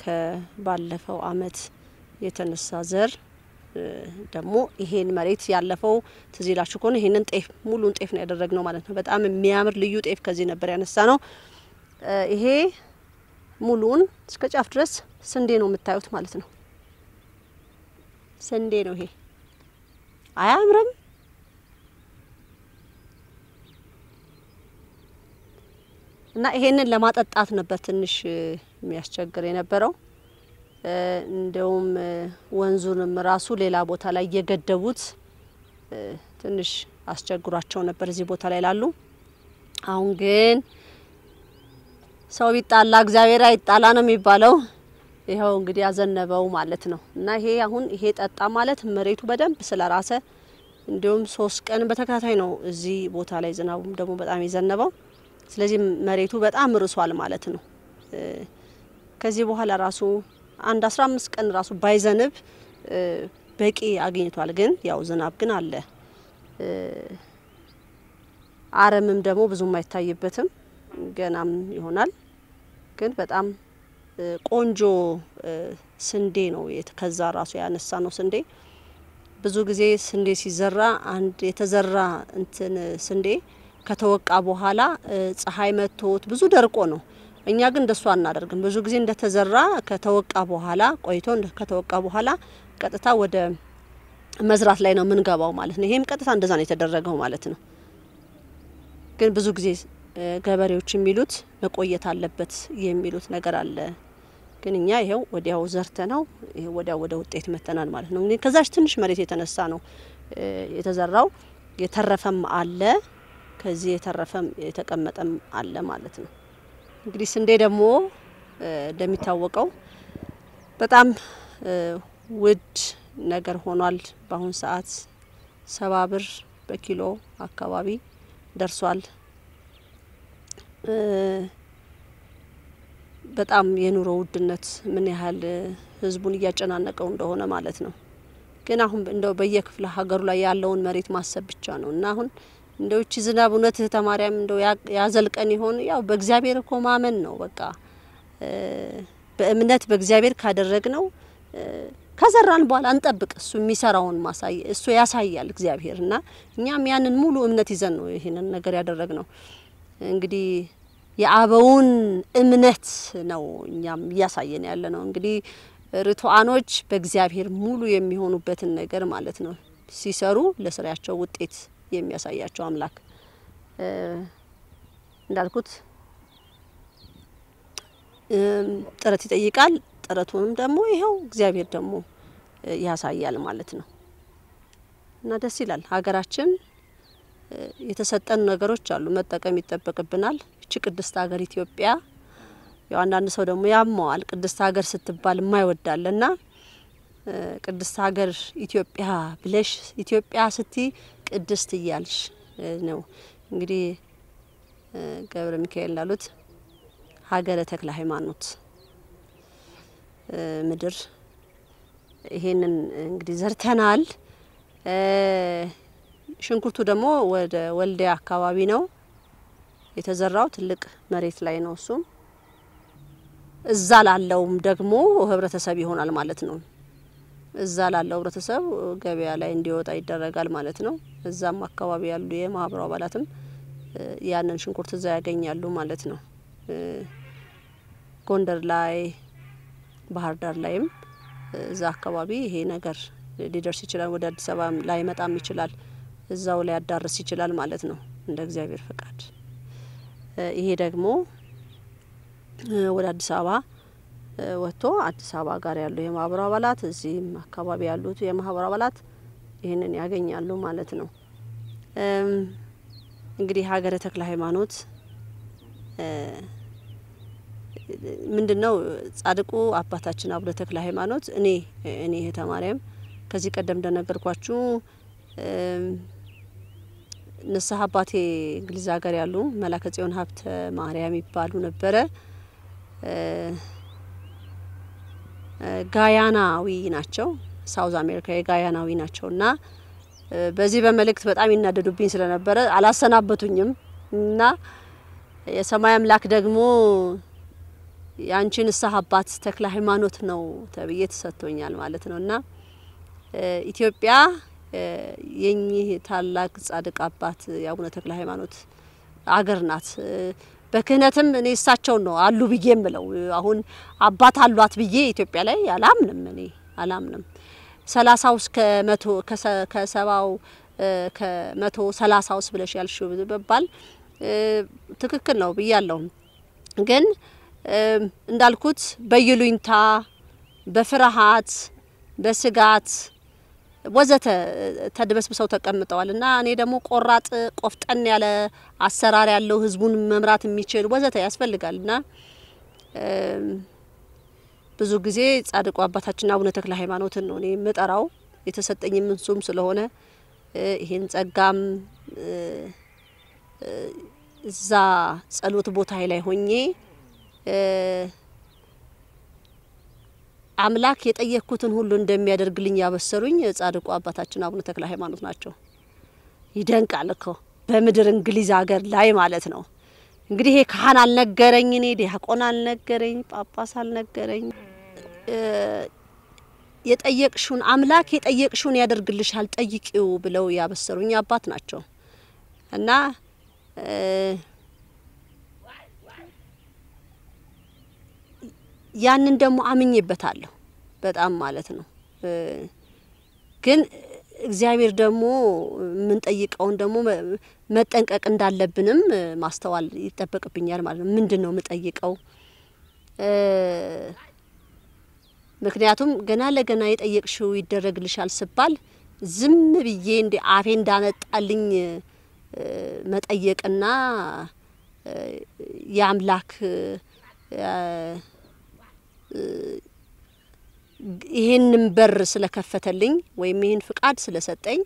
ከባለፈው አመት የተነሳ ዘር ደግሞ ይሄን መሬት ያለፈው ትዚላችሁ ይላችሁ ከሆነ ይሄንን ጤፍ ሙሉን ጤፍ ነው ያደረግነው ማለት ነው። በጣም የሚያምር ልዩ ጤፍ ከዚህ ነበር ያነሳ ነው። ይሄ ሙሉን እስከ ጫፍ ድረስ ስንዴ ነው የምታዩት ማለት ነው። ስንዴ ነው ይሄ። አያምርም? እና ይሄንን ለማጠጣት ነበር ትንሽ የሚያስቸግር የነበረው። እንደውም ወንዙንም ራሱ ሌላ ቦታ ላይ የገደቡት ትንሽ አስቸግሯቸው ነበር እዚህ ቦታ ላይ ላሉ። አሁን ግን ሰው ቢጣላ እግዚአብሔር አይጣላ ነው የሚባለው። ይኸው እንግዲህ ያዘነበው ማለት ነው። እና ይሄ አሁን ይሄ ጠጣ ማለት መሬቱ በደንብ ስለራሰ እንዲሁም ሶስት ቀን በተከታታይ ነው እዚህ ቦታ ላይ ዝናቡም ደግሞ በጣም የዘነበው። ስለዚህ መሬቱ በጣም ርሷል ማለት ነው። ከዚህ በኋላ ራሱ አንድ አስራ አምስት ቀን ራሱ ባይዘንብ በቂ አግኝቷል። ግን ያው ዝናብ ግን አለ። አረምም ደግሞ ብዙም አይታይበትም። ገናም ይሆናል ግን በጣም ቆንጆ ስንዴ ነው። ከዛ ራሱ ያነሳ ነው ስንዴ ብዙ ጊዜ ስንዴ ሲዘራ አንድ የተዘራ እንትን ስንዴ ከተወቃ በኋላ ፀሐይ መቶት ብዙ ደርቆ ነው። እኛ ግን እንደሱ አናደርግም። ብዙ ጊዜ እንደተዘራ ከተወቃ በኋላ ቆይቶ ከተወቃ በኋላ ቀጥታ ወደ መዝራት ላይ ነው የምንገባው ማለት ነው። ይሄም ቀጥታ እንደዛ ነው የተደረገው ማለት ነው። ግን ብዙ ጊዜ ገበሬዎች የሚሉት መቆየት አለበት የሚሉት ነገር አለ። ግን እኛ ይሄው ወዲያው ዘርተ ነው ይኸው ወዲያው ወደ ውጤት መተናል ማለት ነው። እንግዲህ ከዛች ትንሽ መሬት የተነሳ ነው የተዘራው። የተረፈም አለ፣ ከዚህ የተረፈም የተቀመጠም አለ ማለት ነው። እንግዲህ ስንዴ ደግሞ እንደሚታወቀው በጣም ውድ ነገር ሆኗል። በአሁን ሰዓት ሰባ ብር በኪሎ አካባቢ ደርሷል። በጣም የኑሮ ውድነት ምን ያህል ህዝቡን እያጨናነቀው እንደሆነ ማለት ነው። ግን አሁን እንደው በየክፍለ ሀገሩ ላይ ያለውን መሬት ማሰብ ብቻ ነው እና አሁን እንደው እቺ ዝናብ እውነት እህተ ማርያም እንደው ያዘልቀን ይሆን? ያው በእግዚአብሔር እኮ ማመን ነው በቃ በእምነት በእግዚአብሔር ካደረግ ነው ከዘራን በኋላ እንጠብቅ። እሱ የሚሰራውን ማሳየ እሱ ያሳያል እግዚአብሔር እና እኛም ያንን ሙሉ እምነት ይዘን ነው ይህንን ነገር ያደረግ ነው። እንግዲህ የአበውን እምነት ነው እኛም እያሳየን ያለ ነው። እንግዲህ ርቱዓኖች በእግዚአብሔር ሙሉ የሚሆኑበትን ነገር ማለት ነው ሲሰሩ ለስራቸው ውጤት የሚያሳያቸው አምላክ እንዳልኩት ጥረት ይጠይቃል። ጥረቱንም ደግሞ ይኸው እግዚአብሔር ደግሞ ያሳያል ማለት ነው እና ደስ ይላል ሀገራችን የተሰጠን ነገሮች አሉ፣ መጠቀም ይጠበቅብናል። እቺ ቅድስት ሀገር ኢትዮጵያ ያው አንዳንድ ሰው ደግሞ ያመዋል ቅድስት ሀገር ስትባል የማይወዳልና ቅድስት ሀገር ኢትዮጵያ ብለሽ ኢትዮጵያ ስቲ ቅድስት እያልሽ ነው እንግዲህ ገብረ ሚካኤል እንዳሉት ሀገረ ተክለ ሃይማኖት ምድር ይሄንን እንግዲህ ዘርተናል። ሽንኩርቱ ደግሞ ወደ ወልዲያ አካባቢ ነው የተዘራው። ትልቅ መሬት ላይ ነው እሱም። እዛ ላለውም ደግሞ ህብረተሰብ ይሆናል ማለት ነው። እዛ ላለው ህብረተሰብ ገበያ ላይ እንዲወጣ ይደረጋል ማለት ነው። እዛም አካባቢ ያሉ የማህበሩ አባላትም ያንን ሽንኩርት እዛ ያገኛሉ ማለት ነው። ጎንደር ላይ፣ ባህር ዳር ላይም እዛ አካባቢ ይሄ ነገር ሊደርስ ይችላል። ወደ አዲስ አበባ ላይመጣም ይችላል። እዛው ላይ ያዳርስ ይችላል ማለት ነው እንደ እግዚአብሔር ፈቃድ። ይሄ ደግሞ ወደ አዲስ አበባ ወጥቶ አዲስ አበባ ጋር ያሉ የማህበሩ አባላት እዚህም አካባቢ ያሉት የማህበሩ አባላት ይህንን ያገኛሉ ማለት ነው። እንግዲህ ሀገረ ተክለ ሃይማኖት ምንድን ነው ጻድቁ አባታችን አቡነ ተክለ ሃይማኖት እኔ እኔ የተማሪያም ከዚህ ቀደም እንደነገርኳችሁ ንስሐ አባቴ እንግሊዝ ሀገር ያሉ መላከ ጽዮን ሀብተ ማርያም ይባሉ ነበረ። ጋያናዊ ናቸው። ሳውዝ አሜሪካ የጋያናዊ ናቸው እና በዚህ በመልእክት በጣም ይናደዱብኝ ስለነበረ አላሰናበቱኝም እና የሰማይ አምላክ ደግሞ የአንቺ ንስሐ አባት ተክለ ሃይማኖት ነው ተብዬ ተሰጥቶኛል ማለት ነው እና ኢትዮጵያ የኚህ ታላቅ ጻድቅ አባት የአቡነ ተክለ ሃይማኖት አገር ናት። በክህነትም እኔ እሳቸውን ነው አሉ ብዬ የምለው። አሁን አባት አሏት ብዬ ኢትዮጵያ ላይ አላምንም፣ እኔ አላምንም። ሰላሳው እስከ መቶ ከሰባው ከመቶ ሰላሳው ውስጥ ብለሽ ያልሽው በባል ትክክል ነው ብያለሁ። ግን እንዳልኩት በይሉኝታ፣ በፍርሃት፣ በስጋት ወዘተ ተድበስብሰው ተቀምጠዋል እና እኔ ደግሞ ቆራጥ ቆፍጠን ያለ አሰራር ያለው ህዝቡን መምራት የሚችል ወዘተ ያስፈልጋል እና ብዙ ጊዜ ጻድቁ አባታችን አቡነ ተክለ ሃይማኖትን ነው እኔ የምጠራው የተሰጠኝ ምንሱም ስለሆነ ይሄን ጸጋም እዛ ጸሎት ቦታ ላይ ሆኜ አምላክ የጠየቅኩትን ሁሉ እንደሚያደርግልኝ ያበሰሩኝ ጻድቁ አባታችን አቡነ ተክለ ሃይማኖት ናቸው። ይደንቃል እኮ በምድር እንግሊዝ ሀገር ላይ ማለት ነው። እንግዲህ ይሄ ካህን አልነገረኝ፣ እኔ ዲያቆን አልነገረኝ፣ ጳጳስ አልነገረኝ። የጠየቅሹን አምላክ የጠየቅሹን ያደርግልሻል ጠይቂው ብለው ያበሰሩኝ አባት ናቸው እና ያንን ደግሞ አምኜበታለሁ በጣም ማለት ነው። ግን እግዚአብሔር ደግሞ የምንጠይቀውን ደግሞ መጠንቀቅ እንዳለብንም ማስተዋል ይጠበቅብኛል ማለት ነው። ምንድን ነው የምጠይቀው? ምክንያቱም ገና ለገና የጠየቅሽው ይደረግልሻል ስባል ዝም ብዬ እንደ አፌ እንዳመጣልኝ መጠየቅና የአምላክ ይሄንን በር ስለከፈተልኝ ወይም ይህን ፍቃድ ስለሰጠኝ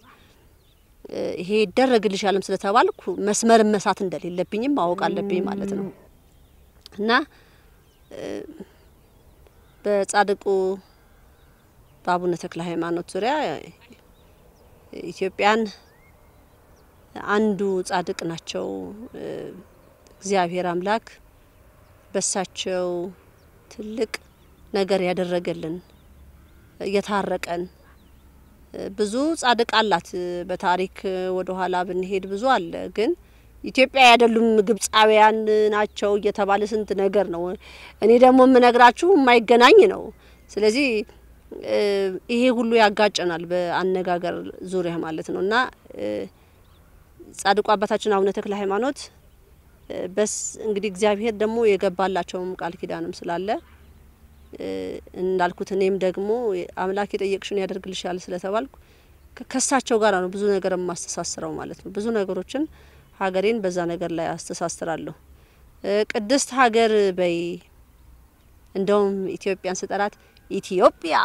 ይሄ ይደረግልሻልም ስለተባልኩ መስመር መሳት እንደሌለብኝም ማወቅ አለብኝ ማለት ነው እና በጻድቁ በአቡነ ተክለ ሃይማኖት ዙሪያ ኢትዮጵያን አንዱ ጻድቅ ናቸው። እግዚአብሔር አምላክ በሳቸው ትልቅ ነገር ያደረገልን የታረቀን ብዙ ጻድቅ አላት። በታሪክ ወደ ኋላ ብንሄድ ብዙ አለ። ግን ኢትዮጵያ አይደሉም ግብጻዊያን ናቸው እየተባለ ስንት ነገር ነው። እኔ ደግሞ የምነግራችሁ የማይገናኝ ነው። ስለዚህ ይሄ ሁሉ ያጋጨናል በአነጋገር ዙሪያ ማለት ነው። እና ጻድቁ አባታችን አቡነ ተክለ ሃይማኖት በስ እንግዲህ እግዚአብሔር ደግሞ የገባላቸውም ቃል ኪዳንም ስላለ እንዳልኩት እኔም ደግሞ አምላክ የጠየቅሽን ያደርግልሻል ስለተባልኩ ከሳቸው ጋር ነው ብዙ ነገር የማስተሳስረው ማለት ነው። ብዙ ነገሮችን ሀገሬን በዛ ነገር ላይ አስተሳስራለሁ። ቅድስት ሀገር በይ እንደውም ኢትዮጵያን ስጠራት ኢትዮጵያ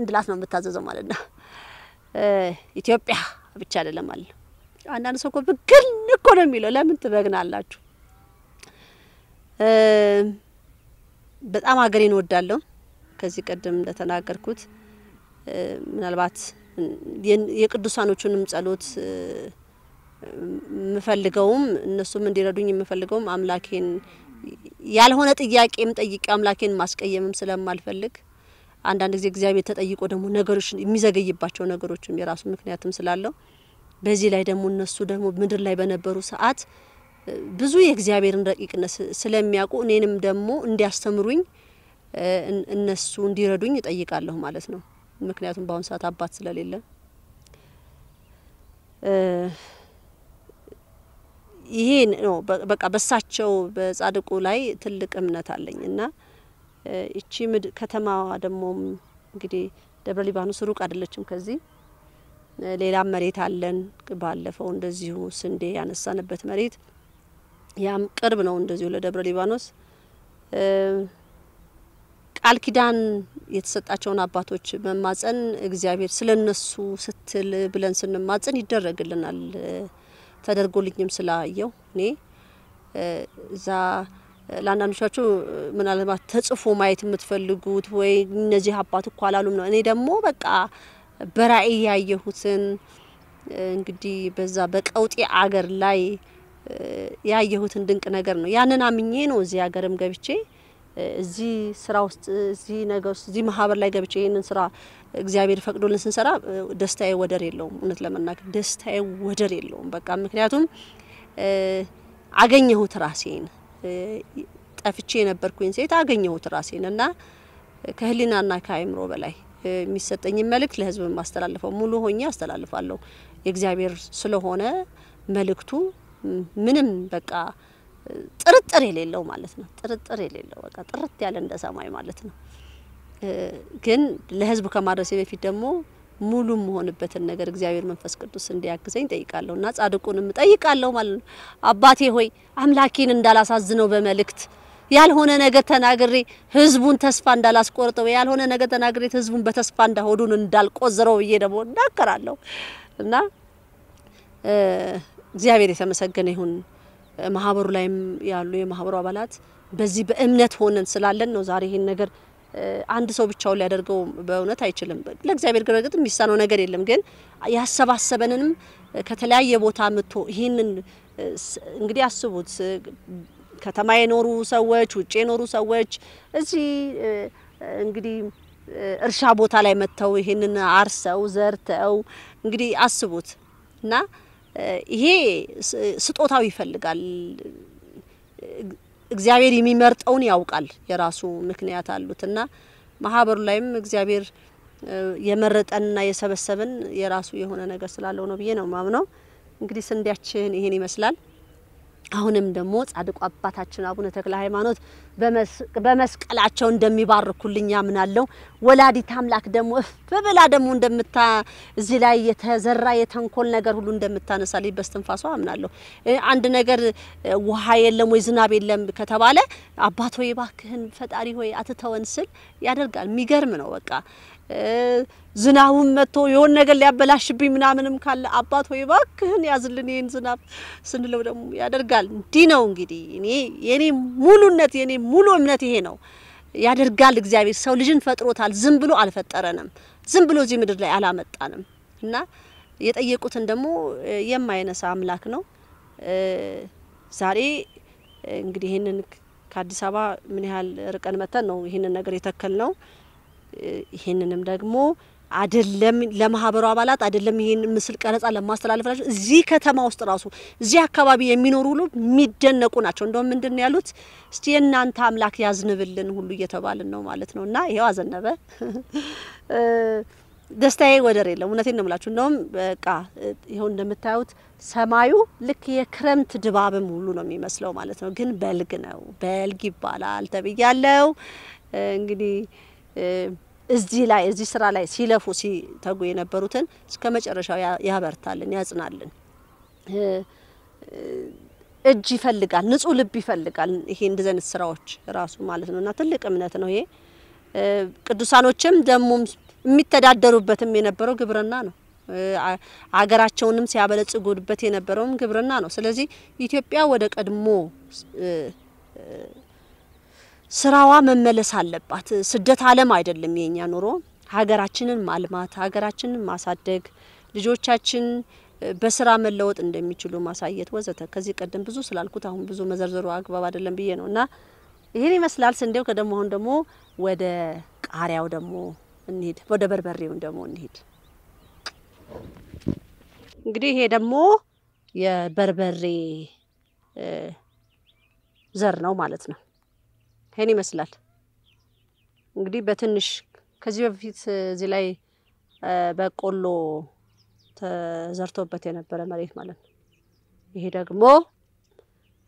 እንድላት ነው የምታዘዘው ማለት ነው። ኢትዮጵያ ብቻ አይደለም አለ አንዳንድ ሰው እኮ ብግን እኮ ነው የሚለው። ለምን ትበግናላችሁ? በጣም ሀገሬን እወዳለሁ። ከዚህ ቀደም እንደተናገርኩት ምናልባት የቅዱሳኖቹንም ጸሎት የምፈልገውም እነሱም እንዲረዱኝ የምፈልገውም አምላኬን ያልሆነ ጥያቄም ጠይቄ አምላኬን ማስቀየምም ስለማልፈልግ አንዳንድ ጊዜ እግዚአብሔር ተጠይቆ ደግሞ ነገሮች የሚዘገይባቸው ነገሮችም የራሱ ምክንያትም ስላለው በዚህ ላይ ደግሞ እነሱ ደግሞ ምድር ላይ በነበሩ ሰዓት ብዙ የእግዚአብሔርን ረቂቅነት ስለሚያውቁ እኔንም ደግሞ እንዲያስተምሩኝ እነሱ እንዲረዱኝ እጠይቃለሁ ማለት ነው። ምክንያቱም በአሁኑ ሰዓት አባት ስለሌለ ይሄ ነው በቃ በሳቸው በጻድቁ ላይ ትልቅ እምነት አለኝ እና እቺ ምድ ከተማዋ ደግሞ እንግዲህ ደብረ ሊባኖስ ሩቅ አይደለችም ከዚህ ሌላ መሬት አለን። ባለፈው እንደዚሁ ስንዴ ያነሳንበት መሬት ያም ቅርብ ነው እንደዚሁ ለደብረ ሊባኖስ ቃል ኪዳን የተሰጣቸውን አባቶች መማጸን እግዚአብሔር ስለ እነሱ ስትል ብለን ስንማጸን ይደረግልናል። ተደርጎልኝም ስላየው እኔ እዛ ለአንዳንዶቻችሁ ምናልባት ተጽፎ ማየት የምትፈልጉት ወይ እነዚህ አባት እኮ አላሉም ነው። እኔ ደግሞ በቃ በራእይ ያየሁትን እንግዲህ በዛ በቀውጢ አገር ላይ ያየሁትን ድንቅ ነገር ነው። ያንን አምኜ ነው እዚህ ሀገርም ገብቼ እዚህ ስራ ውስጥ እዚህ ነገር ውስጥ እዚህ ማህበር ላይ ገብቼ ይህንን ስራ እግዚአብሔር ፈቅዶልን ስንሰራ ደስታዬ ወደር የለውም። እውነት ለመናገር ደስታዬ ወደር የለውም። በቃ ምክንያቱም አገኘሁት ራሴን፣ ጠፍቼ የነበርኩኝ ሴት አገኘሁት ራሴን እና ከህሊናና ከአይምሮ በላይ የሚሰጠኝን መልእክት ለህዝብ ማስተላልፈው ሙሉ ሆኜ አስተላልፋለሁ። የእግዚአብሔር ስለሆነ መልእክቱ ምንም በቃ ጥርጥር የሌለው ማለት ነው። ጥርጥር የሌለው በቃ ጥርት ያለ እንደ ሰማይ ማለት ነው። ግን ለህዝቡ ከማድረሴ በፊት ደግሞ ሙሉ መሆንበትን ነገር እግዚአብሔር መንፈስ ቅዱስ እንዲያግዘኝ ጠይቃለሁ እና ጻድቁንም ጠይቃለሁ ማለት ነው። አባቴ ሆይ አምላኬን እንዳላሳዝነው በመልእክት ያልሆነ ነገር ተናግሬ ህዝቡን ተስፋ እንዳላስቆርጠው ያልሆነ ነገር ተናግሬ ህዝቡን በተስፋ እንዳሆዱን እንዳልቆዝረው ብዬ ደግሞ እናከራለሁ እና እግዚአብሔር የተመሰገነ ይሁን። ማህበሩ ላይም ያሉ የማህበሩ አባላት በዚህ በእምነት ሆነን ስላለን ነው ዛሬ ይሄን ነገር አንድ ሰው ብቻውን ሊያደርገው በእውነት አይችልም። ለእግዚአብሔር ግረግጥ የሚሳነው ነገር የለም። ግን ያሰባሰበንንም ከተለያየ ቦታ ምቶ ይህንን እንግዲህ አስቡት ከተማ የኖሩ ሰዎች፣ ውጭ የኖሩ ሰዎች እዚህ እንግዲህ እርሻ ቦታ ላይ መጥተው ይህንን አርሰው ዘርተው እንግዲህ አስቡት እና ይሄ ስጦታው ይፈልጋል። እግዚአብሔር የሚመርጠውን ያውቃል። የራሱ ምክንያት አሉትና ማህበሩ ላይም እግዚአብሔር የመረጠንና የሰበሰብን የራሱ የሆነ ነገር ስላለው ነው ብዬ ነው ማምነው። እንግዲህ ስንዴያችን ይሄን ይመስላል። አሁንም ደግሞ ጻድቁ አባታችን አቡነ ተክለ ሃይማኖት በመስቀላቸው እንደሚባርኩልኝ አምናለሁ። ወላዲት አምላክ ደግሞ እፍ ብላ ደግሞ እንደምታ እዚህ ላይ የተዘራ የተንኮል ነገር ሁሉ እንደምታነሳልኝ በስትንፋሷ አምናለሁ። አንድ ነገር ውሃ የለም ወይ ዝናብ የለም ከተባለ አባት ሆይ እባክህን ፈጣሪ ሆይ አትተወን ስል ያደርጋል። የሚገርም ነው በቃ ዝናቡን መጥቶ የሆን ነገር ሊያበላሽብኝ ምናምንም ካለ አባት ሆይ እባክህን ያዝልን ይህን ዝናብ ስንለው ደግሞ ያደርጋል። እንዲህ ነው እንግዲህ እኔ የኔ ሙሉነት የኔ ሙሉ እምነት ይሄ ነው። ያደርጋል እግዚአብሔር። ሰው ልጅን ፈጥሮታል። ዝም ብሎ አልፈጠረንም። ዝም ብሎ እዚህ ምድር ላይ አላመጣንም እና የጠየቁትን ደግሞ የማይነሳ አምላክ ነው። ዛሬ እንግዲህ ይህንን ከአዲስ አበባ ምን ያህል ርቀን መተን ነው ይህንን ነገር የተከል ነው። ይህንንም ደግሞ አደለም ለማህበሩ አባላት አደለም ይህን ምስል ቀረጻ ለማስተላለፍ ናቸው። እዚህ ከተማ ውስጥ ራሱ እዚህ አካባቢ የሚኖሩ ሁሉ የሚደነቁ ናቸው። እንደውም ምንድን ያሉት እስቲ የእናንተ አምላክ ያዝንብልን ሁሉ እየተባልን ነው ማለት ነው። እና ይኸው አዘነበ ደስታዬ ወደር የለም። እውነቴን ነው የምላችሁ። እንደውም በቃ ይኸው እንደምታዩት ሰማዩ ልክ የክረምት ድባብም ሁሉ ነው የሚመስለው ማለት ነው። ግን በልግ ነው በልግ ይባላል ተብያለው እንግዲህ እዚህ ላይ እዚህ ስራ ላይ ሲለፉ ሲተጉ የነበሩትን እስከ መጨረሻው ያበርታልን፣ ያጽናልን። እጅ ይፈልጋል፣ ንጹህ ልብ ይፈልጋል። ይሄ እንደዚህ አይነት ስራዎች ራሱ ማለት ነውና ትልቅ እምነት ነው ይሄ። ቅዱሳኖችም ደሞም የሚተዳደሩበትም የነበረው ግብርና ነው። አገራቸውንም ሲያበለጽጉበት የነበረውም ግብርና ነው። ስለዚህ ኢትዮጵያ ወደ ቀድሞ ስራዋ መመለስ አለባት። ስደት አለም አይደለም የኛ ኑሮ። ሀገራችንን ማልማት፣ ሀገራችንን ማሳደግ፣ ልጆቻችን በስራ መለወጥ እንደሚችሉ ማሳየት ወዘተ። ከዚህ ቀደም ብዙ ስላልኩት አሁን ብዙ መዘርዘሩ አግባብ አይደለም ብዬ ነው እና ይህን ይመስላል ስንዴው። ከደሞ አሁን ደግሞ ወደ ቃሪያው ደግሞ እንሂድ፣ ወደ በርበሬውን ደግሞ እንሂድ። እንግዲህ ይሄ ደግሞ የበርበሬ ዘር ነው ማለት ነው። ይህን ይመስላል። እንግዲህ በትንሽ ከዚህ በፊት እዚህ ላይ በቆሎ ተዘርቶበት የነበረ መሬት ማለት ነው። ይሄ ደግሞ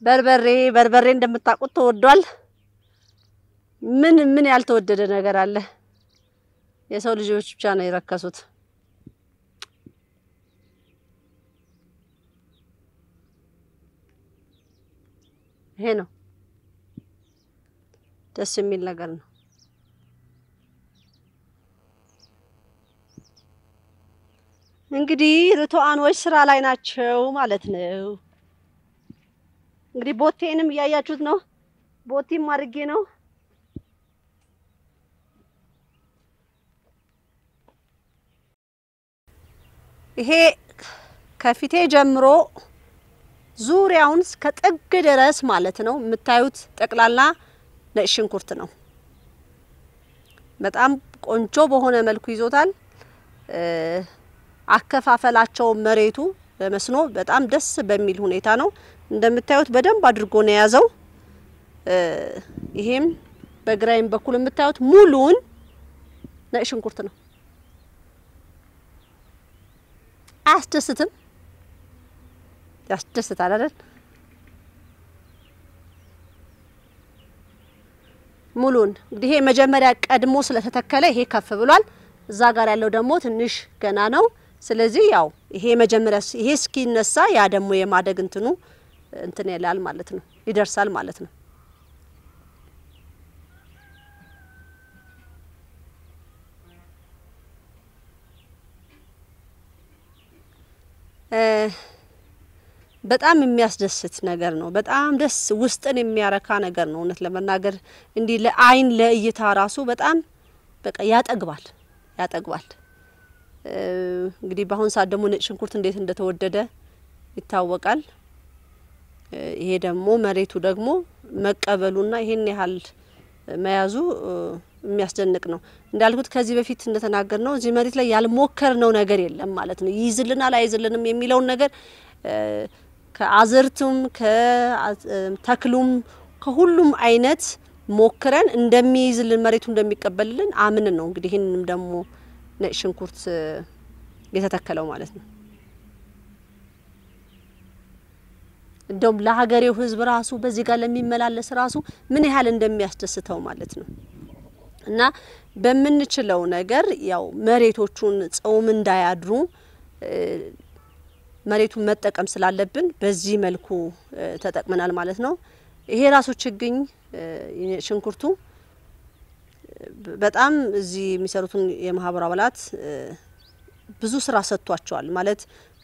በርበሬ በርበሬ እንደምታውቁት ተወዷል። ምን ምን ያልተወደደ ነገር አለ? የሰው ልጆች ብቻ ነው የረከሱት። ይሄ ነው ደስ የሚል ነገር ነው። እንግዲህ ርቱዓኖች ስራ ላይ ናቸው ማለት ነው። እንግዲህ ቦቴንም እያያችሁት ነው። ቦቴም አድርጌ ነው ይሄ ከፊቴ ጀምሮ ዙሪያውን እስከ ጥግ ድረስ ማለት ነው የምታዩት ጠቅላላ ነጭ ሽንኩርት ነው። በጣም ቆንጆ በሆነ መልኩ ይዞታል። አከፋፈላቸው መሬቱ በመስኖ በጣም ደስ በሚል ሁኔታ ነው። እንደምታዩት በደንብ አድርጎ ነው የያዘው። ይሄም በግራይም በኩል የምታዩት ሙሉውን ነጭ ሽንኩርት ነው። አያስደስትም? ያስደስታል አይደል? ሙሉን እንግዲህ ይሄ መጀመሪያ ቀድሞ ስለተተከለ ይሄ ከፍ ብሏል። እዛ ጋር ያለው ደግሞ ትንሽ ገና ነው። ስለዚህ ያው ይሄ መጀመሪያ ይሄ እስኪነሳ ያ ደግሞ የማደግ እንትኑ እንትን ይላል ማለት ነው፣ ይደርሳል ማለት ነው። በጣም የሚያስደስት ነገር ነው። በጣም ደስ ውስጥን የሚያረካ ነገር ነው። እውነት ለመናገር እንዲህ ለአይን ለእይታ ራሱ በጣም በቃ ያጠግባል ያጠግባል። እንግዲህ በአሁን ሰዓት ደግሞ ነጭ ሽንኩርት እንዴት እንደተወደደ ይታወቃል። ይሄ ደግሞ መሬቱ ደግሞ መቀበሉና ይሄን ያህል መያዙ የሚያስደንቅ ነው። እንዳልኩት ከዚህ በፊት እንደተናገር ነው እዚህ መሬት ላይ ያልሞከር ነው ነገር የለም ማለት ነው። ይይዝልናል አይይዝልንም የሚለውን ነገር ከአዝርቱም ከተክሉም ከሁሉም አይነት ሞክረን እንደሚይዝልን መሬቱ እንደሚቀበልልን አምንን ነው እንግዲህ ይህንንም ደግሞ ነጭ ሽንኩርት የተተከለው ማለት ነው። እንደውም ለሀገሬው ሕዝብ ራሱ በዚህ ጋር ለሚመላለስ ራሱ ምን ያህል እንደሚያስደስተው ማለት ነው። እና በምንችለው ነገር ያው መሬቶቹን ጾም እንዳያድሩ መሬቱን መጠቀም ስላለብን በዚህ መልኩ ተጠቅመናል ማለት ነው። ይሄ ራሱ ችግኝ ሽንኩርቱ በጣም እዚህ የሚሰሩትን የማህበሩ አባላት ብዙ ስራ ሰጥቷቸዋል። ማለት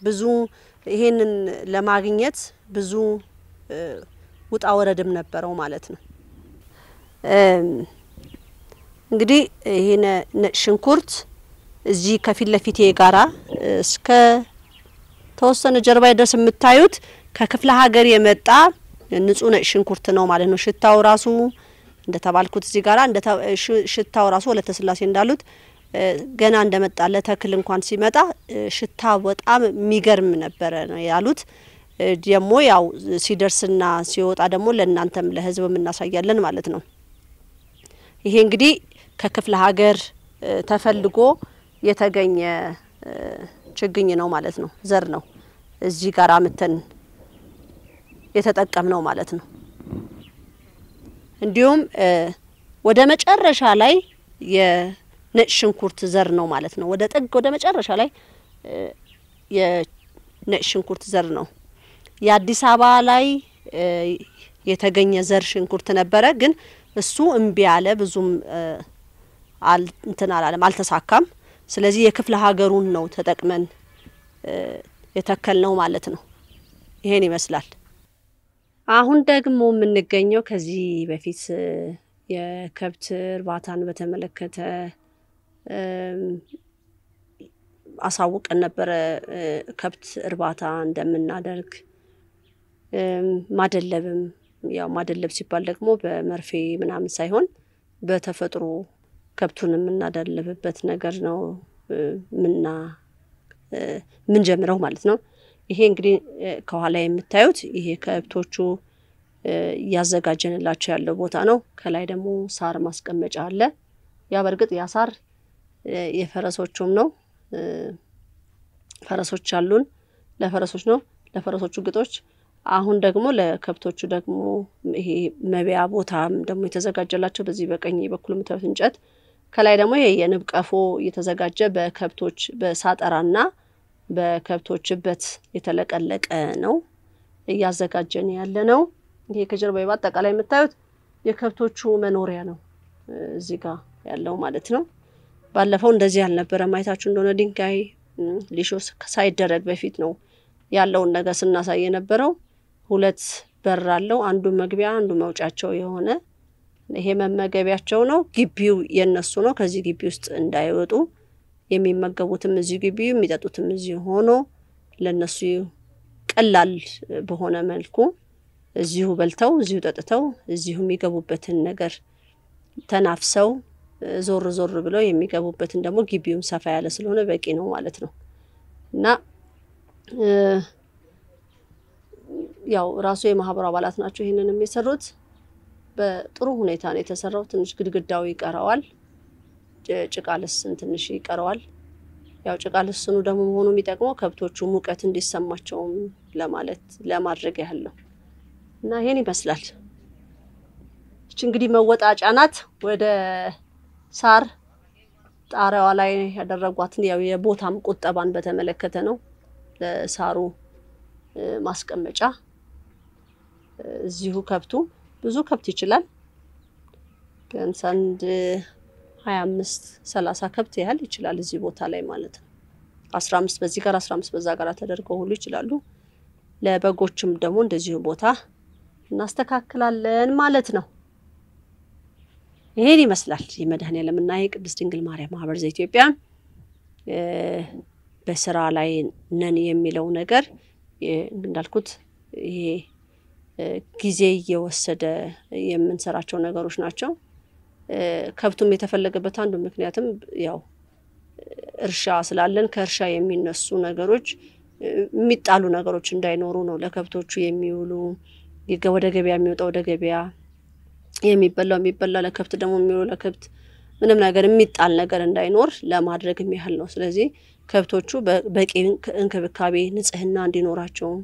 ብዙ ይሄንን ለማግኘት ብዙ ውጣ ወረድም ነበረው ማለት ነው። እንግዲህ ይሄ ሽንኩርት እዚህ ከፊት ለፊቴ ጋራ እስከ ተወሰነ ጀርባ ድረስ የምታዩት ከክፍለ ሀገር የመጣ ንጹህ ነጭ ሽንኩርት ነው ማለት ነው። ሽታው ራሱ እንደተባልኩት እዚህ ጋራ ሽታው ራሱ ወለተ ስላሴ እንዳሉት ገና እንደመጣ ለተክል እንኳን ሲመጣ ሽታ በጣም የሚገርም ነበረ ነው ያሉት። ደግሞ ያው ሲደርስና ሲወጣ ደግሞ ለእናንተም ለህዝብ እናሳያለን ማለት ነው። ይሄ እንግዲህ ከክፍለ ሀገር ተፈልጎ የተገኘ ችግኝ ነው ማለት ነው፣ ዘር ነው እዚህ ጋር አምተን የተጠቀምነው ማለት ነው። እንዲሁም ወደ መጨረሻ ላይ የነጭ ሽንኩርት ዘር ነው ማለት ነው። ወደ ጥግ ወደ መጨረሻ ላይ የነጭ ሽንኩርት ዘር ነው። የአዲስ አበባ ላይ የተገኘ ዘር ሽንኩርት ነበረ፣ ግን እሱ እምቢ አለ። ብዙም እንትን አላለም፣ አልተሳካም። ስለዚህ የክፍለ ሀገሩን ነው ተጠቅመን የተከል ነው ማለት ነው። ይሄን ይመስላል። አሁን ደግሞ የምንገኘው ከዚህ በፊት የከብት እርባታን በተመለከተ አሳውቀን ነበረ። ከብት እርባታ እንደምናደርግ ማደለብም ያው ማደለብ ሲባል ደግሞ በመርፌ ምናምን ሳይሆን በተፈጥሮ ከብቱን የምናደልብበት ነገር ነው ምና ምንጀምረው ማለት ነው። ይሄ እንግዲህ ከኋላ የምታዩት ይሄ ከብቶቹ እያዘጋጀንላቸው ያለው ቦታ ነው። ከላይ ደግሞ ሳር ማስቀመጫ አለ። ያ በእርግጥ ያ ሳር የፈረሶቹም ነው። ፈረሶች አሉን፣ ለፈረሶች ነው፣ ለፈረሶቹ ግጦች። አሁን ደግሞ ለከብቶቹ ደግሞ ይሄ መቢያ ቦታም ደግሞ የተዘጋጀላቸው በዚህ በቀኝ በኩል የምታዩት እንጨት ከላይ ደግሞ ይሄ የንብ ቀፎ እየተዘጋጀ በከብቶች በሳጠራና በከብቶች እበት የተለቀለቀ ነው እያዘጋጀን ያለ ነው። ይሄ ከጀርባ በአጠቃላይ የምታዩት የከብቶቹ መኖሪያ ነው፣ እዚህ ጋር ያለው ማለት ነው። ባለፈው እንደዚህ ያልነበረ ማየታችሁ እንደሆነ ድንጋይ ሊሾ ሳይደረግ በፊት ነው ያለውን ነገር ስናሳይ የነበረው። ሁለት በር አለው፣ አንዱ መግቢያ አንዱ መውጫቸው የሆነ ይሄ መመገቢያቸው ነው። ግቢው የነሱ ነው። ከዚህ ግቢ ውስጥ እንዳይወጡ የሚመገቡትም እዚሁ ግቢ፣ የሚጠጡትም እዚሁ ሆኖ ለነሱ ቀላል በሆነ መልኩ እዚሁ በልተው እዚሁ ጠጥተው እዚሁ የሚገቡበትን ነገር ተናፍሰው ዞር ዞር ብለው የሚገቡበትን ደግሞ ግቢውም ሰፋ ያለ ስለሆነ በቂ ነው ማለት ነው እና ያው ራሱ የማህበሩ አባላት ናቸው ይህንንም የሰሩት። በጥሩ ሁኔታ ነው የተሰራው። ትንሽ ግድግዳው ይቀረዋል፣ ጭቃ ልስን ትንሽ ይቀረዋል። ያው ጭቃ ልስኑ ደግሞ መሆኑ የሚጠቅመው ከብቶቹ ሙቀት እንዲሰማቸውም ለማለት ለማድረግ ያህል ነው እና ይሄን ይመስላል። ይች እንግዲህ መወጣጫ ናት። ወደ ሳር ጣሪያዋ ላይ ያደረጓትን ያው የቦታም ቁጠባን በተመለከተ ነው ለሳሩ ማስቀመጫ እዚሁ ከብቱ ብዙ ከብት ይችላል። ቢያንስ አንድ ሀያ አምስት ሰላሳ ከብት ያህል ይችላል እዚህ ቦታ ላይ ማለት ነው። አስራ አምስት በዚህ ጋር አስራ አምስት በዛ ጋር ተደርገው ሁሉ ይችላሉ። ለበጎችም ደግሞ እንደዚሁ ቦታ እናስተካክላለን ማለት ነው። ይሄን ይመስላል የመድኃኔዓለም እና የቅድስት ድንግል ማርያም ማህበር ዘኢትዮጵያ በስራ ላይ ነን የሚለው ነገር እንዳልኩት ይሄ ጊዜ እየወሰደ የምንሰራቸው ነገሮች ናቸው። ከብቱም የተፈለገበት አንዱ ምክንያትም ያው እርሻ ስላለን ከእርሻ የሚነሱ ነገሮች የሚጣሉ ነገሮች እንዳይኖሩ ነው። ለከብቶቹ የሚውሉ ወደ ገበያ የሚወጣ ወደ ገበያ የሚበላው የሚበላ ለከብት ደግሞ የሚውሉ ለከብት ምንም ነገር የሚጣል ነገር እንዳይኖር ለማድረግ ያህል ነው። ስለዚህ ከብቶቹ በቂ እንክብካቤ፣ ንጽህና እንዲኖራቸውም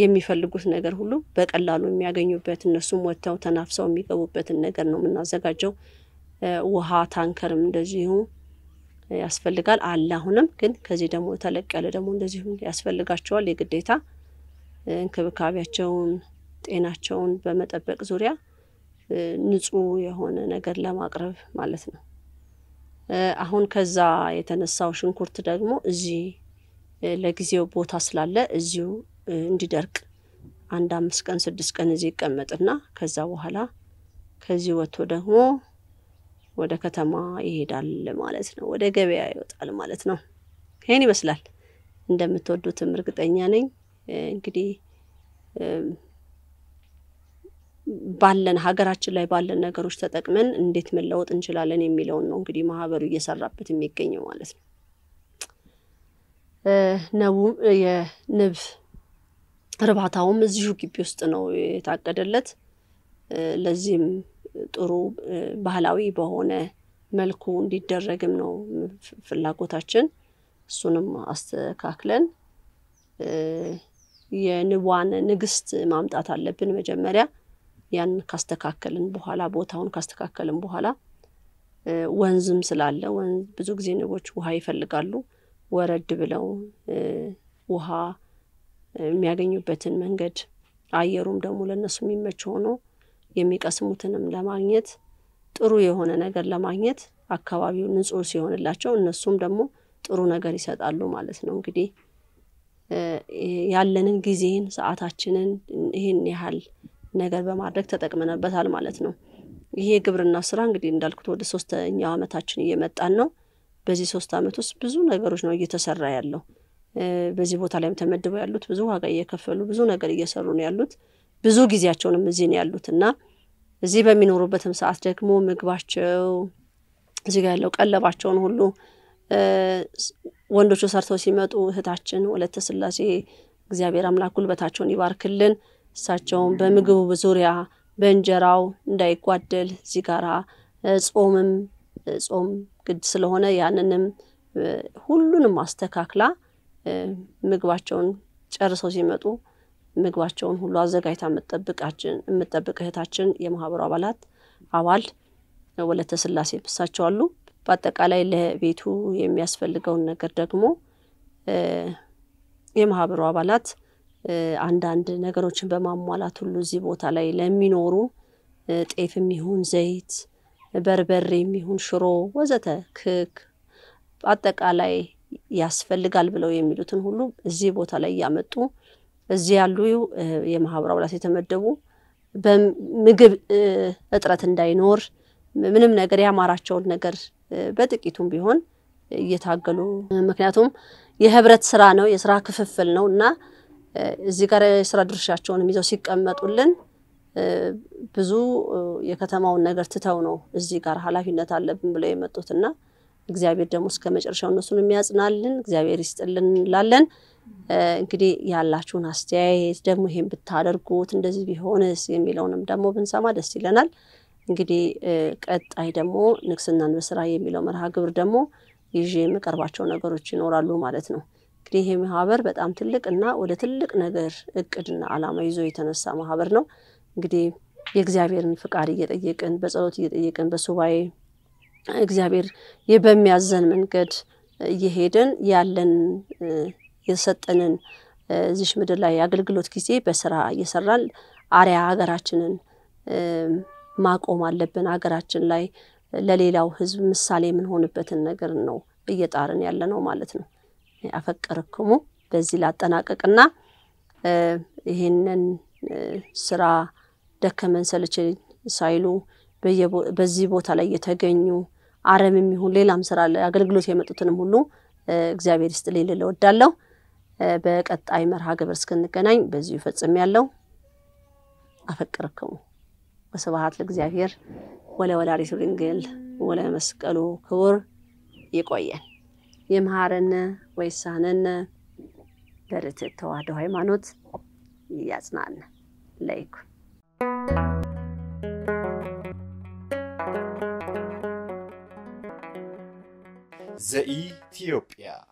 የሚፈልጉት ነገር ሁሉ በቀላሉ የሚያገኙበት እነሱም ወጥተው ተናፍሰው የሚገቡበትን ነገር ነው የምናዘጋጀው። ውሃ ታንከርም እንደዚሁ ያስፈልጋል አለ። አሁንም ግን ከዚህ ደግሞ ተለቅ ያለ ደግሞ እንደዚሁ ያስፈልጋቸዋል። የግዴታ እንክብካቤያቸውን፣ ጤናቸውን በመጠበቅ ዙሪያ ንጹህ የሆነ ነገር ለማቅረብ ማለት ነው። አሁን ከዛ የተነሳው ሽንኩርት ደግሞ እዚህ ለጊዜው ቦታ ስላለ እዚሁ እንዲደርቅ አንድ አምስት ቀን ስድስት ቀን እዚህ ይቀመጥና ከዛ በኋላ ከዚህ ወጥቶ ደግሞ ወደ ከተማ ይሄዳል ማለት ነው። ወደ ገበያ ይወጣል ማለት ነው። ይህን ይመስላል። እንደምትወዱትም እርግጠኛ ነኝ። እንግዲህ ባለን ሀገራችን ላይ ባለን ነገሮች ተጠቅመን እንዴት መለወጥ እንችላለን የሚለውን ነው እንግዲህ ማህበሩ እየሰራበት የሚገኘው ማለት ነው። ነቡ የንብ እርባታውም እዚሁ ግቢ ውስጥ ነው የታቀደለት። ለዚህም ጥሩ ባህላዊ በሆነ መልኩ እንዲደረግም ነው ፍላጎታችን። እሱንም አስተካክለን የንቧን ንግስት ማምጣት አለብን መጀመሪያ። ያን ካስተካከልን በኋላ ቦታውን ካስተካከልን በኋላ ወንዝም ስላለ ብዙ ጊዜ ንቦች ውሃ ይፈልጋሉ። ወረድ ብለው ውሃ የሚያገኙበትን መንገድ አየሩም ደግሞ ለእነሱ የሚመች ሆኖ የሚቀስሙትንም ለማግኘት ጥሩ የሆነ ነገር ለማግኘት አካባቢው ንጹህ ሲሆንላቸው እነሱም ደግሞ ጥሩ ነገር ይሰጣሉ ማለት ነው። እንግዲህ ያለንን ጊዜን ሰዓታችንን ይህን ያህል ነገር በማድረግ ተጠቅመንበታል ማለት ነው። ይሄ የግብርና ስራ እንግዲህ እንዳልኩት ወደ ሶስተኛው አመታችን እየመጣን ነው። በዚህ ሶስት ዓመት ውስጥ ብዙ ነገሮች ነው እየተሰራ ያለው። በዚህ ቦታ ላይም ተመድበው ያሉት ብዙ ዋጋ እየከፈሉ ብዙ ነገር እየሰሩ ነው ያሉት። ብዙ ጊዜያቸውንም እዚህ ነው ያሉት እና እዚህ በሚኖሩበትም ሰዓት ደግሞ ምግባቸው እዚህ ጋር ያለው ቀለባቸውን ሁሉ ወንዶቹ ሰርተው ሲመጡ እህታችን ወለተ ስላሴ እግዚአብሔር አምላክ ጉልበታቸውን ይባርክልን። እሳቸውም በምግቡ ዙሪያ በእንጀራው እንዳይጓደል እዚህ ጋራ ጾምም ጾም ግድ ስለሆነ ያንንም ሁሉንም አስተካክላ ምግባቸውን ጨርሰው ሲመጡ ምግባቸውን ሁሉ አዘጋጅታ የምጠብቅ እህታችን የማህበሩ አባላት አባል ወለተ ስላሴ ብሳቸው አሉ። በአጠቃላይ ለቤቱ የሚያስፈልገውን ነገር ደግሞ የማህበሩ አባላት አንዳንድ ነገሮችን በማሟላት ሁሉ እዚህ ቦታ ላይ ለሚኖሩ ጤፍ ይሁን ዘይት፣ በርበሬ ይሁን ሽሮ፣ ወዘተ ክክ አጠቃላይ ያስፈልጋል ብለው የሚሉትን ሁሉ እዚህ ቦታ ላይ እያመጡ እዚህ ያሉ የማህበሩ አባላት የተመደቡ በምግብ እጥረት እንዳይኖር ምንም ነገር ያማራቸውን ነገር በጥቂቱም ቢሆን እየታገሉ ምክንያቱም የህብረት ስራ ነው፣ የስራ ክፍፍል ነው እና እዚህ ጋር የስራ ድርሻቸውን ይዘው ሲቀመጡልን ብዙ የከተማውን ነገር ትተው ነው እዚህ ጋር ኃላፊነት አለብን ብለው የመጡትና እግዚአብሔር ደግሞ እስከ መጨረሻው እነሱን የሚያጽናልን እግዚአብሔር ይስጥልን እንላለን። እንግዲህ ያላችሁን አስተያየት ደግሞ ይሄን ብታደርጉት እንደዚህ ቢሆንስ የሚለውንም ደግሞ ብንሰማ ደስ ይለናል። እንግዲህ ቀጣይ ደግሞ ንግስናን በስራ የሚለው መርሃ ግብር ደግሞ ይዤ የምቀርባቸው ነገሮች ይኖራሉ ማለት ነው። እንግዲህ ይሄ ማህበር በጣም ትልቅ እና ወደ ትልቅ ነገር እቅድና አላማ ይዞ የተነሳ ማህበር ነው። እንግዲህ የእግዚአብሔርን ፍቃድ እየጠየቅን በጸሎት እየጠየቅን በሱባኤ እግዚአብሔር በሚያዘን መንገድ እየሄድን ያለን የሰጠንን እዚሽ ምድር ላይ የአገልግሎት ጊዜ በስራ እየሰራን አሪያ ሀገራችንን ማቆም አለብን። ሀገራችን ላይ ለሌላው ህዝብ ምሳሌ የምንሆንበትን ነገር ነው እየጣርን ያለ ነው ማለት ነው። አፈቀርክሙ በዚህ ላጠናቀቅና ይህንን ስራ ደከመን ሰለቸን ሳይሉ በዚህ ቦታ ላይ የተገኙ አረም የሚሆን ሌላም ስራ አገልግሎት የመጡትንም ሁሉ እግዚአብሔር ይስጥልኝ ልል እወዳለሁ። በቀጣይ መርሃ ግብር እስክንገናኝ በዚሁ ፈጽም ያለው አፈቅርክሙ ወስብሐት ለእግዚአብሔር ወለወላዲቱ ድንግል ወለመስቀሉ ክቡር። ይቆየን። ይምሃረነ ወይሳነነ በርትዕት ተዋሕዶ ሃይማኖት ያጽናነ ለይኩን ዘኢትዮጵያ